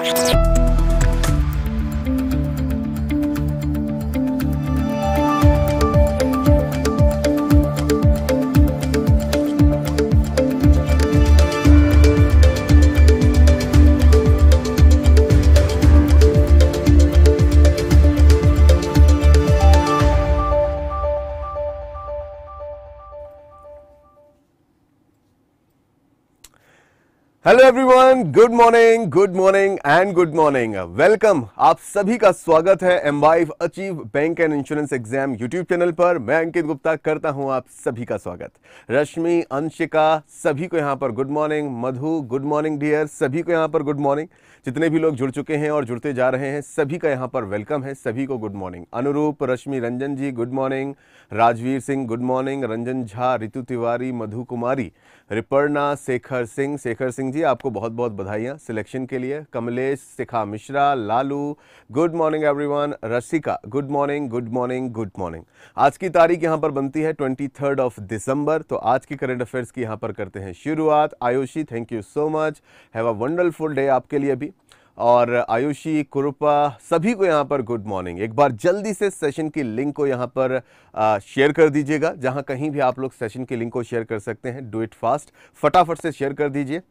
ん hello everyone good morning good morning and good morning welcome आप सभी का स्वागत है एम वाइफ achieve bank and insurance exam YouTube channel पर मैं अंकित गुप्ता करता हूं आप सभी का स्वागत रश्मि अंशिका सभी को यहां पर good morning Madhu good morning dear सभी को यहां पर गुड मॉर्निंग जितने भी लोग जुड़ चुके हैं और जुड़ते जा रहे हैं सभी का यहाँ पर वेलकम है सभी को good morning Anurup Rashmi Ranjan ji good morning Rajveer Singh good morning Ranjan Jha Ritu Tiwari Madhu Kumari Riparna Shekhar Singh Shekhar Singh ji आपको बहुत बहुत बधाइयाँ सिलेक्शन के लिए Kamlesh Shikha Mishra Lalu good morning everyone Rasika good morning good morning good morning आज की तारीख यहाँ पर बनती है ट्वेंटी थर्ड ऑफ दिसंबर तो आज की करंट अफेयर्स की यहाँ पर करते हैं शुरुआत Aayushi thank you so much have a wonderful day आपके लिए भी और आयुषी कुरुपा सभी को यहाँ पर गुड मॉर्निंग एक बार जल्दी से सेशन की लिंक को यहाँ पर शेयर कर दीजिएगा जहाँ कहीं भी आप लोग सेशन की लिंक को शेयर कर सकते हैं डू इट फास्ट फटाफट से शेयर कर दीजिए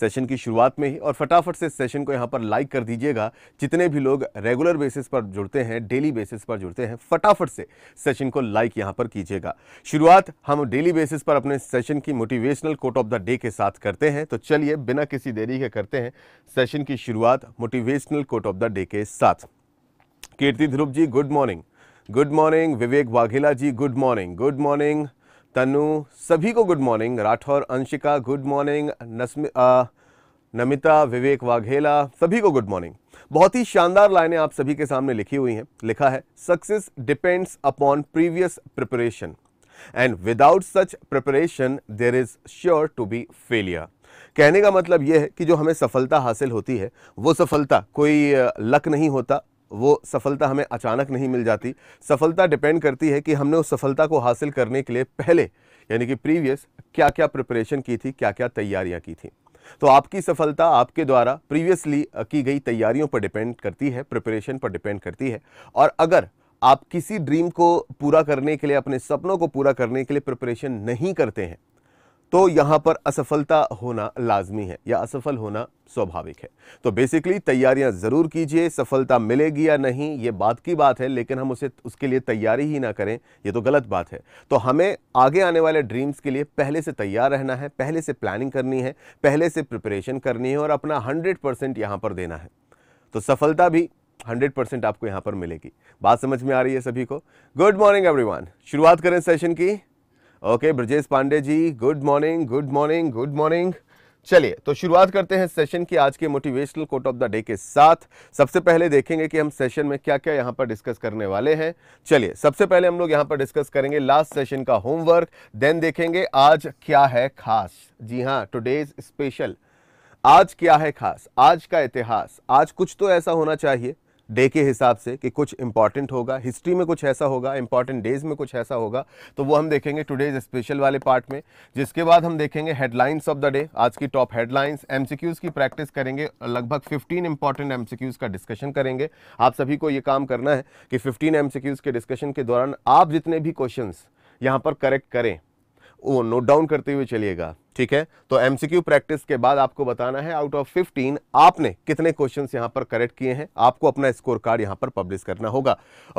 सेशन की शुरुआत में ही और फटाफट से सेशन को यहाँ पर लाइक कर दीजिएगा जितने भी लोग रेगुलर बेसिस पर जुड़ते हैं डेली बेसिस पर जुड़ते हैं फटाफट से सेशन को लाइक यहाँ पर कीजिएगा शुरुआत हम डेली बेसिस पर अपने सेशन की motivational quote of the day के साथ करते हैं तो चलिए बिना किसी देरी के करते हैं सेशन की शुरुआत motivational quote of the day के साथ Kirti Dhruv ji good morning good morning Vivek Vaghela ji good morning good morning Tanu सभी को good morning Rathore Anshika good morning Namita Vivek Vaghela सभी को गुड मॉर्निंग बहुत ही शानदार लाइनें आप सभी के सामने लिखी हुई हैं लिखा है success depends upon previous preparation and without such preparation there is sure to be failure कहने का मतलब यह है कि जो हमें सफलता हासिल होती है वो सफलता कोई लक नहीं होता वो सफलता हमें अचानक नहीं मिल जाती सफलता डिपेंड करती है कि हमने उस सफलता को हासिल करने के लिए पहले यानी कि प्रीवियस क्या क्या प्रिपरेशन की थी क्या क्या तैयारियां की थी तो आपकी सफलता आपके द्वारा प्रीवियसली की गई तैयारियों पर डिपेंड करती है प्रिपरेशन पर डिपेंड करती है और अगर आप किसी ड्रीम को पूरा करने के लिए अपने सपनों को पूरा करने के लिए प्रिपरेशन नहीं करते हैं तो यहां पर असफलता होना लाजमी है या असफल होना स्वाभाविक है तो बेसिकली तैयारियां ज़रूर कीजिए सफलता मिलेगी या नहीं ये बात की बात है लेकिन हम उसे उसके लिए तैयारी ही ना करें ये तो गलत बात है तो हमें आगे आने वाले ड्रीम्स के लिए पहले से तैयार रहना है पहले से प्लानिंग करनी है पहले से प्रिपरेशन करनी है और अपना हंड्रेड परसेंट यहां पर देना है तो सफलता भी हंड्रेड परसेंट आपको यहां पर मिलेगी बात समझ में आ रही है सभी को गुड मॉर्निंग एवरीवन शुरुआत करें सेशन की okay Brajesh Pandey ji good morning good morning good morning चलिए तो शुरुआत करते हैं सेशन की आज के motivational quote of the day के साथ सबसे पहले देखेंगे कि हम सेशन में क्या क्या यहां पर डिस्कस करने वाले हैं चलिए सबसे पहले हम लोग यहाँ पर डिस्कस करेंगे लास्ट सेशन का होमवर्क देन देखेंगे आज क्या है खास जी हाँ टुडेज स्पेशल आज क्या है खास आज का इतिहास आज कुछ तो ऐसा होना चाहिए डे के हिसाब से कि कुछ इंपॉर्टेंट होगा हिस्ट्री में कुछ ऐसा होगा इंपॉर्टेंट डेज में कुछ ऐसा होगा तो वो हम देखेंगे टुडेज स्पेशल वाले पार्ट में जिसके बाद हम देखेंगे हेडलाइंस ऑफ द डे आज की टॉप हेडलाइंस एमसीक्यूज की प्रैक्टिस करेंगे लगभग 15 इंपॉर्टेंट एमसीक्यूज का डिस्कशन करेंगे आप सभी को ये काम करना है कि फिफ्टीन एम के डिस्कशन के दौरान आप जितने भी क्वेश्चन यहाँ पर करेक्ट करें वो नोट डाउन करते हुए चलिएगा ठीक है तो एमसीक्यू प्रैक्टिस के बाद आपको बताना है आउट ऑफ 15 आपने कितने क्वेश्चन यहां पर करेक्ट किए हैं आपको अपना स्कोर कार्ड यहां पर पब्लिश करना होगा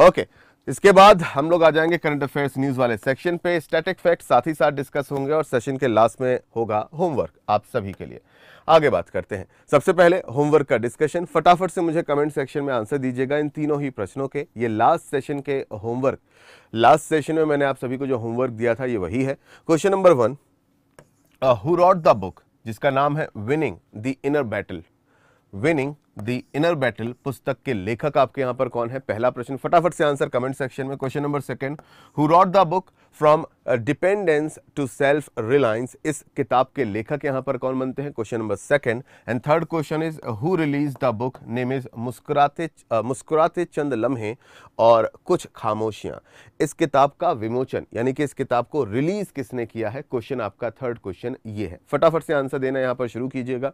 ओके इसके बाद हम लोग आ जाएंगे करंट अफेयर्स न्यूज वाले सेक्शन पे स्टैटिक फैक्ट साथ ही साथ डिस्कस होंगे और सेशन के लास्ट में होगा होमवर्क आप सभी के लिए आगे बात करते हैं सबसे पहले होमवर्क का डिस्कशन फटाफट से मुझे कमेंट सेक्शन में आंसर दीजिएगा इन तीनों ही प्रश्नों के ये लास्ट सेशन के होमवर्क लास्ट सेशन में मैंने आप सभी को जो होमवर्क दिया था ये वही है question number one who wrote the book जिसका नाम है winning the inner battle winning the inner battle पुस्तक के लेखक आपके यहां पर कौन है पहला प्रश्न फटाफट से आंसर कमेंट सेक्शन में question number second who wrote the book from dependence to self reliance इस किताब के लेखक यहाँ पर कौन बनते हैं question number second and third question is who release the book name is मुस्कुराते मुस्कुराते चंद लम्हे और कुछ खामोशियाँ इस किताब का विमोचन यानी कि इस किताब को रिलीज किसने किया है क्वेश्चन आपका थर्ड क्वेश्चन ये है फटाफट से आंसर देना यहाँ पर शुरू कीजिएगा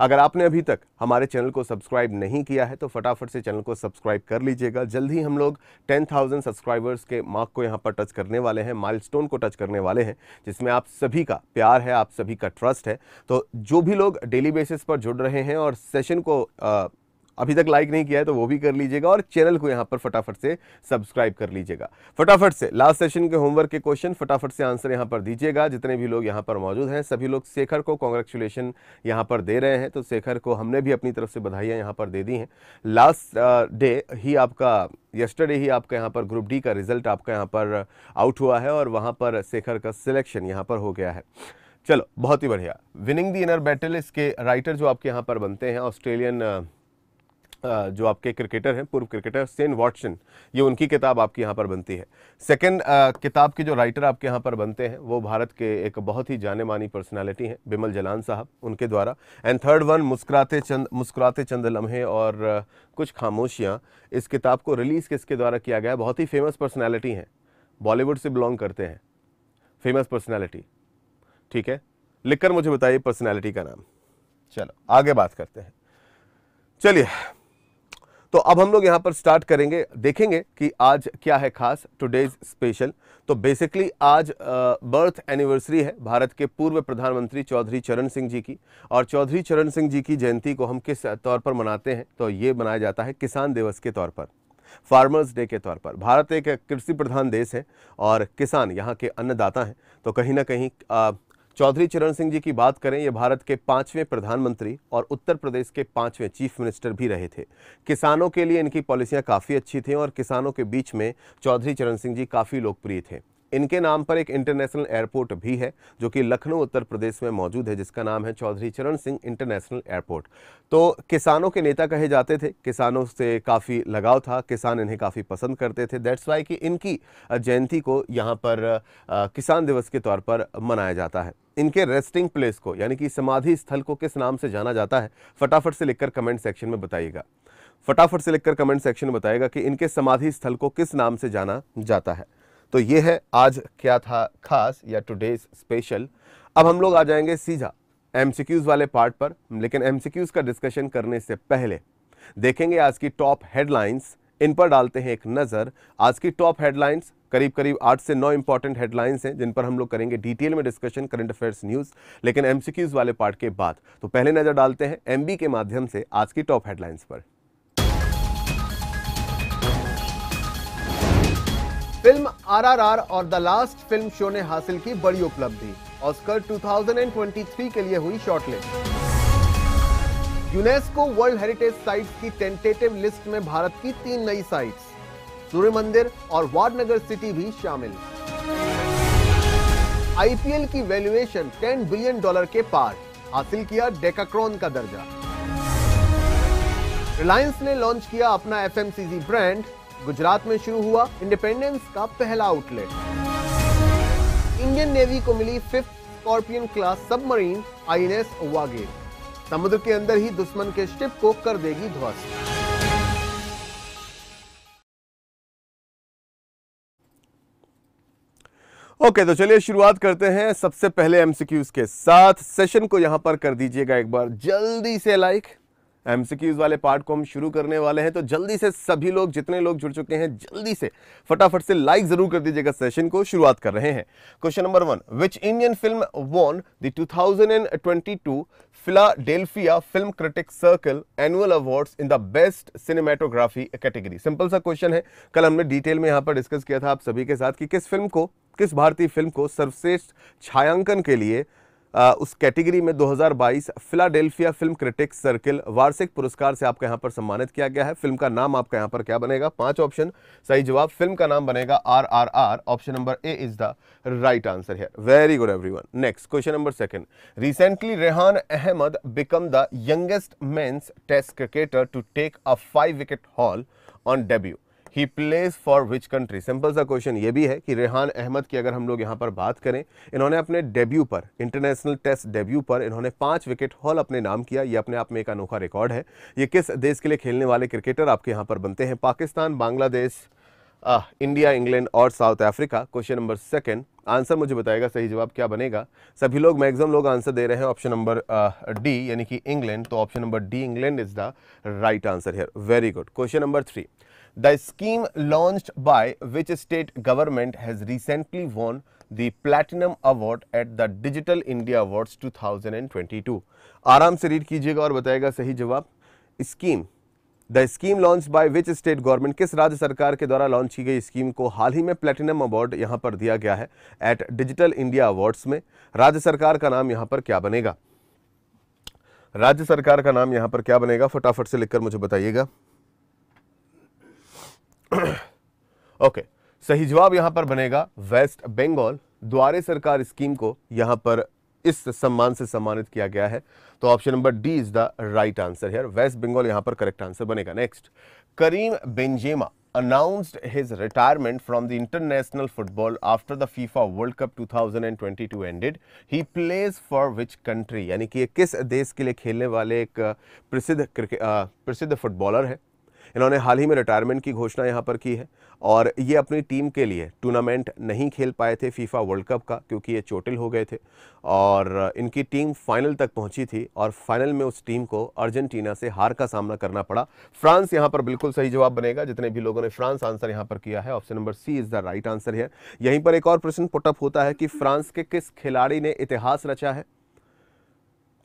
अगर आपने अभी तक हमारे चैनल को सब्सक्राइब नहीं किया है तो फटाफट से चैनल को सब्सक्राइब कर लीजिएगा जल्द ही हम लोग टेन सब्सक्राइबर्स के मार्क को यहाँ पर टच करने वाले हैं माइलस्टोन को टच करने वाले हैं जिसमें आप सभी का प्यार है आप सभी का ट्रस्ट है तो जो भी लोग डेली बेसिस पर जुड़ रहे हैं और सेशन को अभी तक लाइक नहीं किया है तो वो भी कर लीजिएगा और चैनल को यहाँ पर फटाफट से सब्सक्राइब कर लीजिएगा फटाफट से लास्ट सेशन के होमवर्क के क्वेश्चन फटाफट से आंसर यहाँ पर दीजिएगा जितने भी लोग यहाँ पर मौजूद हैं सभी लोग शेखर को कॉन्ग्रेचुलेशन यहाँ पर दे रहे हैं तो शेखर को हमने भी अपनी तरफ से बधाइयाँ यहाँ पर दे दी हैं लास्ट डे uh, ही आपका यस्टरडे ही आपका यहाँ पर ग्रुप डी का रिजल्ट आपका यहाँ पर आउट हुआ है और वहाँ पर शेखर का सिलेक्शन यहाँ पर हो गया है चलो बहुत ही बढ़िया विनिंग द इनर बैटल इसके राइटर जो आपके यहाँ पर बनते हैं ऑस्ट्रेलियन जो आपके क्रिकेटर हैं पूर्व क्रिकेटर सेन वॉटसन ये उनकी किताब आपके यहाँ पर बनती है सेकंड किताब के जो राइटर आपके यहाँ पर बनते हैं वो भारत के एक बहुत ही जाने मानी पर्सनालिटी हैं बिमल जलान साहब उनके द्वारा एंड थर्ड वन मुस्कुराते चंद मुस्कुराते चंद लम्हे और कुछ खामोशियाँ इस किताब को रिलीज़ किसके द्वारा किया गया बहुत ही फेमस पर्सनैलिटी हैं बॉलीवुड से बिलोंग करते हैं फेमस पर्सनैलिटी ठीक है लिखकर मुझे बताइए पर्सनैलिटी का नाम चलो आगे बात करते हैं चलिए तो अब हम लोग यहाँ पर स्टार्ट करेंगे देखेंगे कि आज क्या है खास टुडेज स्पेशल तो बेसिकली आज बर्थ एनिवर्सरी है भारत के पूर्व प्रधानमंत्री चौधरी चरण सिंह जी की और चौधरी चरण सिंह जी की जयंती को हम किस तौर पर मनाते हैं तो ये मनाया जाता है किसान दिवस के तौर पर फार्मर्स डे के तौर पर भारत एक कृषि प्रधान देश है और किसान यहाँ के अन्नदाता हैं तो कहीं ना कहीं चौधरी चरण सिंह जी की बात करें ये भारत के पांचवें प्रधानमंत्री और उत्तर प्रदेश के पांचवें चीफ मिनिस्टर भी रहे थे किसानों के लिए इनकी पॉलिसियां काफ़ी अच्छी थीं और किसानों के बीच में चौधरी चरण सिंह जी काफ़ी लोकप्रिय थे इनके नाम पर एक इंटरनेशनल एयरपोर्ट भी है जो कि लखनऊ उत्तर प्रदेश में मौजूद है जिसका नाम है चौधरी चरण सिंह इंटरनेशनल एयरपोर्ट तो किसानों के नेता कहे जाते थे किसानों से काफ़ी लगाव था किसान इन्हें काफ़ी पसंद करते थे दैट्स वाई कि इनकी जयंती को यहाँ पर किसान दिवस के तौर पर मनाया जाता है इनके रेस्टिंग प्लेस को यानी कि समाधि स्थल को किस नाम से जाना जाता है फटाफट से लिखकर कमेंट सेक्शन में बताइएगा फटाफट से लिखकर कमेंट सेक्शन में बताएगा कि इनके समाधि स्थल को किस नाम से जाना जाता है तो ये है आज क्या था खास या टुडेज स्पेशल अब हम लोग आ जाएंगे सीधा एम वाले पार्ट पर लेकिन एम का डिस्कशन करने से पहले देखेंगे आज की टॉप हेडलाइंस इन पर डालते हैं एक नज़र आज की टॉप हेडलाइंस करीब करीब आठ से नौ इंपॉर्टेंट हेडलाइंस हैं जिन पर हम लोग करेंगे डिटेल में डिस्कशन करंट अफेयर्स न्यूज़ लेकिन एम वाले पार्ट के बाद तो पहले नज़र डालते हैं एम के माध्यम से आज की टॉप हेडलाइंस पर फिल्म आरआरआर और द लास्ट फिल्म शो ने हासिल की बड़ी उपलब्धि ऑस्कर 2023 के लिए हुई shortlist UNESCO world heritage site की टेंटेटिव लिस्ट में भारत की तीन नई साइट्स सूर्य मंदिर और वाडनगर सिटी भी शामिल आईपीएल की वैल्यूएशन 10 बिलियन डॉलर के पार हासिल किया डेकाक्रॉन का दर्जा रिलायंस ने लॉन्च किया अपना एफएमसीजी ब्रांड गुजरात में शुरू हुआ इंडिपेंडेंस का पहला आउटलेट इंडियन नेवी को मिली fifth Scorpene class submarine INS Vagir समुद्र के अंदर ही दुश्मन के शिप को कर देगी ध्वस्त ओके okay, तो चलिए शुरुआत करते हैं सबसे पहले एमसीक्यूज के साथ सेशन को यहां पर कर दीजिएगा एक बार जल्दी से लाइक like. एमसीक्यूज वाले पार्ट को हम शुरू करने वाले हैं तो जल्दी से सभी लोग जितने लोग जुड़ चुके हैं जल्दी से फटाफट से लाइक जरूर कर दीजिएगा सेशन को शुरुआत कर रहे हैं question number one which Indian film won the two 2022 Philadelphia film critic circle annual award in the best cinematography category simple सा क्वेश्चन है कल हमने डिटेल में यहाँ पर डिस्कस किया था आप सभी के साथ कि किस फिल्म को किस भारतीय फिल्म को सर्वश्रेष्ठ छायांकन के लिए उस कैटेगरी में 2022 फिलाडेल्फिया फिल्म क्रिटिक्स सर्किल वार्षिक पुरस्कार से आपका यहां पर सम्मानित किया गया है फिल्म का नाम आपका यहां पर क्या बनेगा पांच ऑप्शन सही जवाब फिल्म का नाम बनेगा R R R option number A is the right answer है very good every next question number second recently Rehan Ahmed become the youngest men's test cricketer to take a five wicket haul on debut he plays for which country simple सा question ये भी है कि रेहान अहमद की अगर हम लोग यहाँ पर बात करें इन्होंने अपने डेब्यू पर इंटरनेशनल टेस्ट डेब्यू पर इन्होंने पाँच विकेट हॉल अपने नाम किया ये अपने आप में एक अनोखा रिकॉर्ड है ये किस देश के लिए खेलने वाले क्रिकेटर आपके यहाँ पर बनते हैं पाकिस्तान बांग्लादेश इंडिया इंग्लैंड और South Africa question number second answer मुझे बताएगा सही जवाब क्या बनेगा सभी लोग मैक्सिमम लोग आंसर दे रहे हैं ऑप्शन नंबर डी यानी कि इंग्लैंड तो option number D England is the right answer here very good question number three The scheme launched by which state government has recently won the Platinum Award at the Digital India Awards 2022. आराम से read कीजिएगा और बताएगा सही जवाब scheme the scheme launch by which state government किस राज्य सरकार के द्वारा लॉन्च की गई स्कीम को हाल ही में प्लेटिनम अवार्ड यहां पर दिया गया है एट डिजिटल इंडिया अवार्ड्स में राज्य सरकार का नाम यहां पर क्या बनेगा राज्य सरकार का नाम यहां पर क्या बनेगा फटाफट से लिखकर मुझे बताइएगा ओके सही जवाब यहां पर बनेगा वेस्ट बंगाल द्वारे सरकार स्कीम को यहां पर इस सम्मान से सम्मानित किया गया है तो option number D is the right answer here West Bengal यहां पर करेक्ट आंसर बनेगा next Karim Benzema announced his retirement from the international football after the FIFA world cup 2022 ended he plays for which country यानी कि किस देश के लिए खेलने वाले एक प्रसिद्ध प्रसिद्ध फुटबॉलर है इन्होंने हाल ही में रिटायरमेंट की घोषणा यहाँ पर की है और ये अपनी टीम के लिए टूर्नामेंट नहीं खेल पाए थे फीफा वर्ल्ड कप का क्योंकि ये चोटिल हो गए थे और इनकी टीम फाइनल तक पहुंची थी और फाइनल में उस टीम को अर्जेंटीना से हार का सामना करना पड़ा फ्रांस यहाँ पर बिल्कुल सही जवाब बनेगा जितने भी लोगों ने फ्रांस आंसर यहाँ पर किया है option number C is the right answer है यहीं पर एक और प्रश्न पुटअप होता है कि फ्रांस के किस खिलाड़ी ने इतिहास रचा है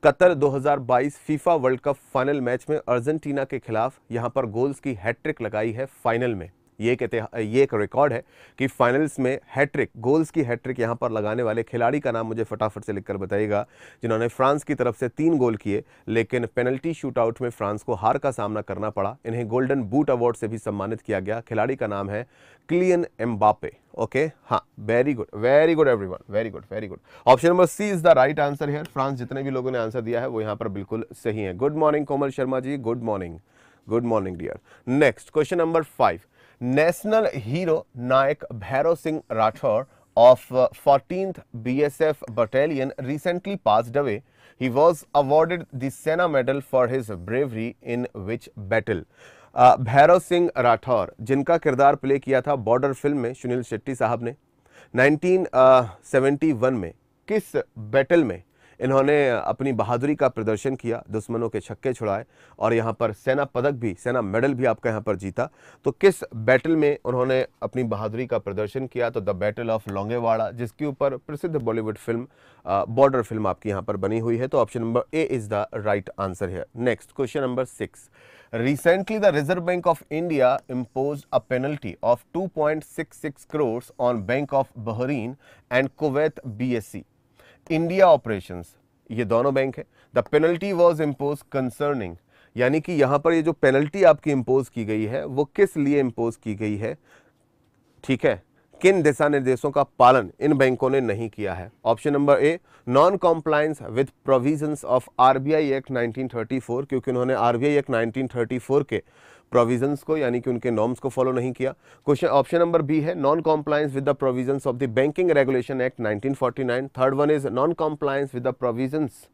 Qatar 2022 FIFA world cup final match में अर्जेंटीना के खिलाफ यहां पर गोल्स की हैट्रिक लगाई है फाइनल में ये एक ये एक रिकॉर्ड है कि फाइनल्स में हैट्रिक गोल्स की हैट्रिक यहाँ पर लगाने वाले खिलाड़ी का नाम मुझे फटाफट से लिखकर बताइएगा जिन्होंने फ्रांस की तरफ से तीन गोल किए लेकिन पेनल्टी शूटआउट में फ्रांस को हार का सामना करना पड़ा इन्हें गोल्डन बूट अवार्ड से भी सम्मानित किया गया खिलाड़ी का नाम है क्लियन एम्बापे ओके हाँ very good very good every very good very good option number C is the right answer here France जितने भी लोगों ने आंसर दिया है वो यहाँ पर बिल्कुल सही है good morning Komal Sharma ji good morning good morning dear next question number five national hero Naik Bhairav Singh Rathore of 14th BSF battalion recently passed away. He was awarded the Sena Medal for his bravery in which battle? Bhairav Singh Rathore जिनका किरदार play किया था border film में सुनील शेट्टी साहब ने 1971 में किस battle में इन्होंने अपनी बहादुरी का प्रदर्शन किया दुश्मनों के छक्के छुड़ाए और यहाँ पर सेना पदक भी सेना मेडल भी आपका यहाँ पर जीता तो किस बैटल में उन्होंने अपनी बहादुरी का प्रदर्शन किया तो द बैटल ऑफ लोंगेवाड़ा जिसके ऊपर प्रसिद्ध बॉलीवुड फिल्म बॉर्डर फिल्म आपकी यहाँ पर बनी हुई है तो option number A is the right answer है next question number six recently the reserve bank India impose a penalty of two point six six of on bank of Bahrain and Kuwait B S C India operation ये दोनों बैंक है the penalty was impose concerning यानी कि यहां पर ये जो पेनल्टी आपकी इम्पोज की गई है वो किस लिए इम्पोज की गई है ठीक है किन दिशा निर्देशों का पालन इन बैंकों ने नहीं किया है option number A non compliance with provisions of RBI act 1934 क्योंकि उन्होंने आरबीआई एक्ट 1934 के प्रोविजंस को यानी कि उनके नॉर्म्स को फॉलो नहीं किया क्वेश्चन ऑप्शन नंबर बी है non compliance with the provisions of the banking regulation act 1949 third one is non compliance with the provisions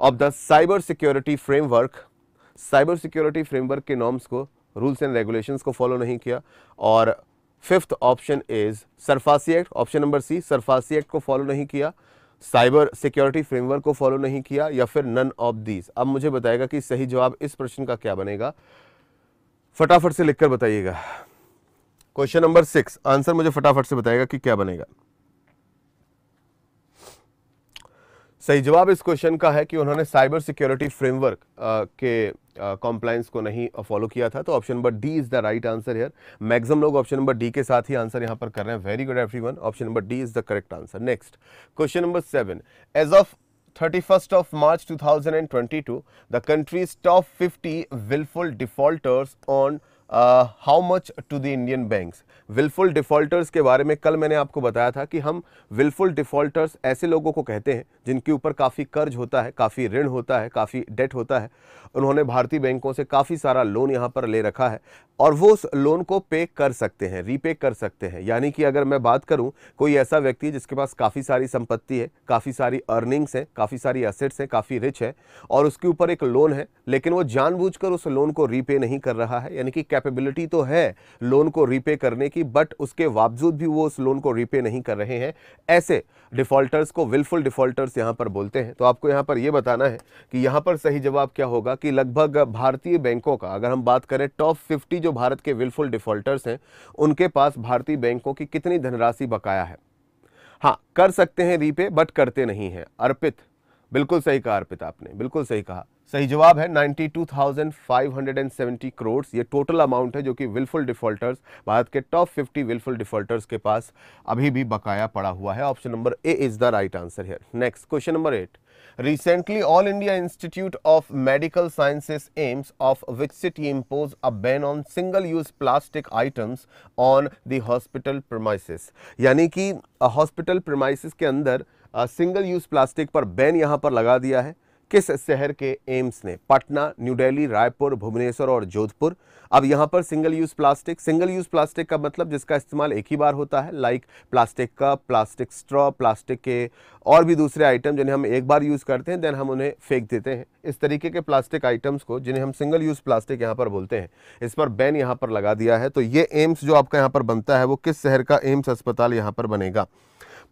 of the cyber security framework cyber security framework के norms को rules and regulation को follow नहीं किया और fifth option is SARFAESI act option number C SARFAESI act को follow नहीं किया cyber security framework को फॉलो नहीं किया या फिर नन ऑफ दीज अब मुझे बताएगा कि सही जवाब इस प्रश्न का क्या बनेगा फटाफट से लिखकर बताइएगा क्वेश्चन नंबर सिक्स आंसर मुझे फटाफट से बताएगा कि क्या बनेगा सही जवाब इस क्वेश्चन का है कि उन्होंने साइबर सिक्योरिटी फ्रेमवर्क के कॉम्प्लाइंस को नहीं फॉलो किया था तो option number D is the right answer here maximum लोग ऑप्शन नंबर डी के साथ ही आंसर यहां पर कर रहे हैं very good everyone option number D is the correct answer next question number seven as of 31st of March 2022, the country's top 50 willful defaulters on how much to the Indian banks willful defaulters के बारे में कल मैंने आपको बताया था कि हम विलफुल डिफ़ॉल्टर्स ऐसे लोगों को कहते हैं जिनके ऊपर काफ़ी कर्ज होता है काफ़ी ऋण होता है काफ़ी डेट होता है उन्होंने भारतीय बैंकों से काफ़ी सारा लोन यहाँ पर ले रखा है और वो उस लोन को पे कर सकते हैं रीपे कर सकते हैं यानी कि अगर मैं बात करूँ कोई ऐसा व्यक्ति जिसके पास काफ़ी सारी संपत्ति है काफ़ी सारी अर्निंग्स हैं काफ़ी सारी असेट्स हैं काफ़ी रिच है और उसके ऊपर एक लोन है लेकिन वो जानबूझ उस लोन को रीपे नहीं कर रहा है यानी कि कैपेबिलिटी तो है लोन को रीपे करने की बट उसके बावजूद भी वो उस लोन को रीपे नहीं कर रहे हैं ऐसे डिफॉल्टर्स को विलफुल डिफॉल्टर्स यहाँ पर बोलते हैं तो आपको यहाँ पर यह बताना है कि यहाँ पर सही जवाब क्या होगा कि लगभग भारतीय बैंकों का अगर हम बात करें टॉप फिफ्टी जो भारत के विलफुल डिफॉल्टर्स हैं उनके पास भारतीय बैंकों की कितनी धनराशि बकाया है हाँ कर सकते हैं रीपे बट करते नहीं हैं अर्पित बिल्कुल सही कहा अर्पित आपने बिल्कुल सही कहा सही जवाब है 92,570 करोड़ ये टोटल अमाउंट है जो कि विलफुल डिफॉल्टर्स भारत के टॉप 50 विलफुल डिफॉल्टर्स के पास अभी भी बकाया पड़ा हुआ है option number A is the right answer here next question number eight recently All India Institute of Medical Sciences AIIMS of which city impose a ban on single use plastic items on the premises यानी कि hospital premises के अंदर single use plastic पर ban यहाँ पर लगा दिया है किस शहर के एम्स ने पटना न्यू दिल्ली रायपुर भुवनेश्वर और जोधपुर अब यहाँ पर single use plastic single use plastic का मतलब जिसका इस्तेमाल एक ही बार होता है like plastic cup plastic straw plastic के और भी दूसरे आइटम जिन्हें हम एक बार यूज़ करते हैं देन हम उन्हें फेंक देते हैं इस तरीके के प्लास्टिक आइटम्स को जिन्हें हम सिंगल यूज़ प्लास्टिक यहाँ पर बोलते हैं इस पर बैन यहाँ पर लगा दिया है तो ये एम्स जो आपका यहाँ पर बनता है वो किस शहर का एम्स अस्पताल यहाँ पर बनेगा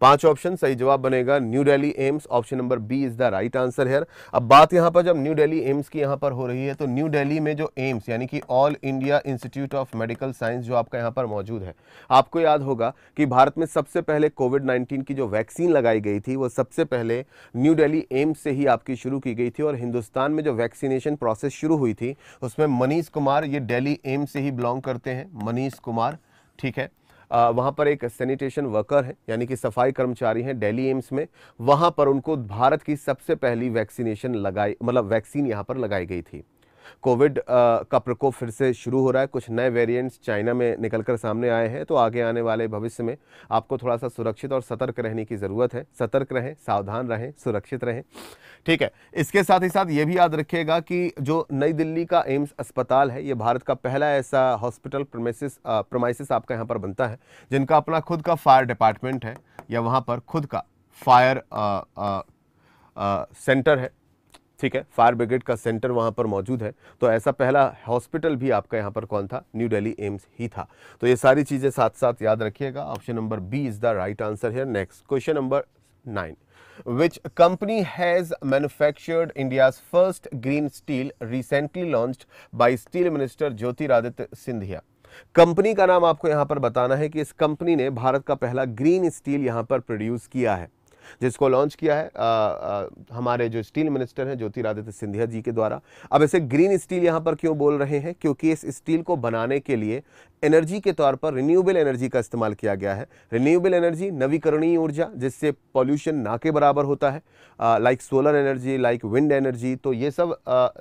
पांच ऑप्शन सही जवाब बनेगा new Delhi AIIMS option number B is the right answer here अब बात यहाँ पर जब न्यू डेली एम्स की यहां पर हो रही है तो न्यू डेली में जो एम्स यानी कि All India Institute of Medical Science जो आपका यहाँ पर मौजूद है आपको याद होगा कि भारत में सबसे पहले कोविड नाइन्टीन की जो वैक्सीन लगाई गई थी वो सबसे पहले न्यू डेली एम्स से ही आपकी शुरू की गई थी और हिंदुस्तान में जो वैक्सीनेशन प्रोसेस शुरू हुई थी उसमें मनीष कुमार ये डेली एम्स से ही बिलोंग करते हैं मनीष कुमार ठीक है वहाँ पर एक सैनिटेशन वर्कर है यानी कि सफाई कर्मचारी हैं दिल्ली एम्स में वहाँ पर उनको भारत की सबसे पहली वैक्सीनेशन लगाई मतलब वैक्सीन यहाँ पर लगाई गई थी कोविड का प्रकोप फिर से शुरू हो रहा है कुछ नए वेरिएंट्स चाइना में निकलकर सामने आए हैं तो आगे आने वाले भविष्य में आपको थोड़ा सा सुरक्षित और सतर्क रहने की ज़रूरत है सतर्क रहें सावधान रहें सुरक्षित रहें ठीक है इसके साथ ही साथ ये भी याद रखिएगा कि जो नई दिल्ली का एम्स अस्पताल है ये भारत का पहला ऐसा हॉस्पिटल प्रमेसिस प्रमाइसिस आपका यहाँ पर बनता है जिनका अपना खुद का फायर डिपार्टमेंट है या वहाँ पर खुद का फायर सेंटर है ठीक है फायर ब्रिगेड का सेंटर वहां पर मौजूद है तो ऐसा पहला हॉस्पिटल भी आपका यहां पर कौन था न्यू दिल्ली एम्स ही था तो ये सारी चीज़ें साथ साथ याद रखिएगा option number B is the right answer है next question number nine which company has manufactured India first green steel recently launch by steel minister Jyotiraditya Scindia कंपनी का नाम आपको यहां पर बताना है कि इस कंपनी ने भारत का पहला ग्रीन स्टील यहां पर प्रोड्यूस किया है जिसको लॉन्च किया है आ, आ, हमारे जो स्टील मिनिस्टर हैं ज्योतिरादित्य सिंधिया जी के द्वारा अब इसे ग्रीन स्टील यहाँ पर क्यों बोल रहे हैं क्योंकि इस स्टील को बनाने के लिए एनर्जी के तौर पर रिन्यूएबल एनर्जी का इस्तेमाल किया गया है रिन्यूएबल एनर्जी नवीकरणीय ऊर्जा जिससे पॉल्यूशन ना के बराबर होता है like solar energy like wind energy तो ये सब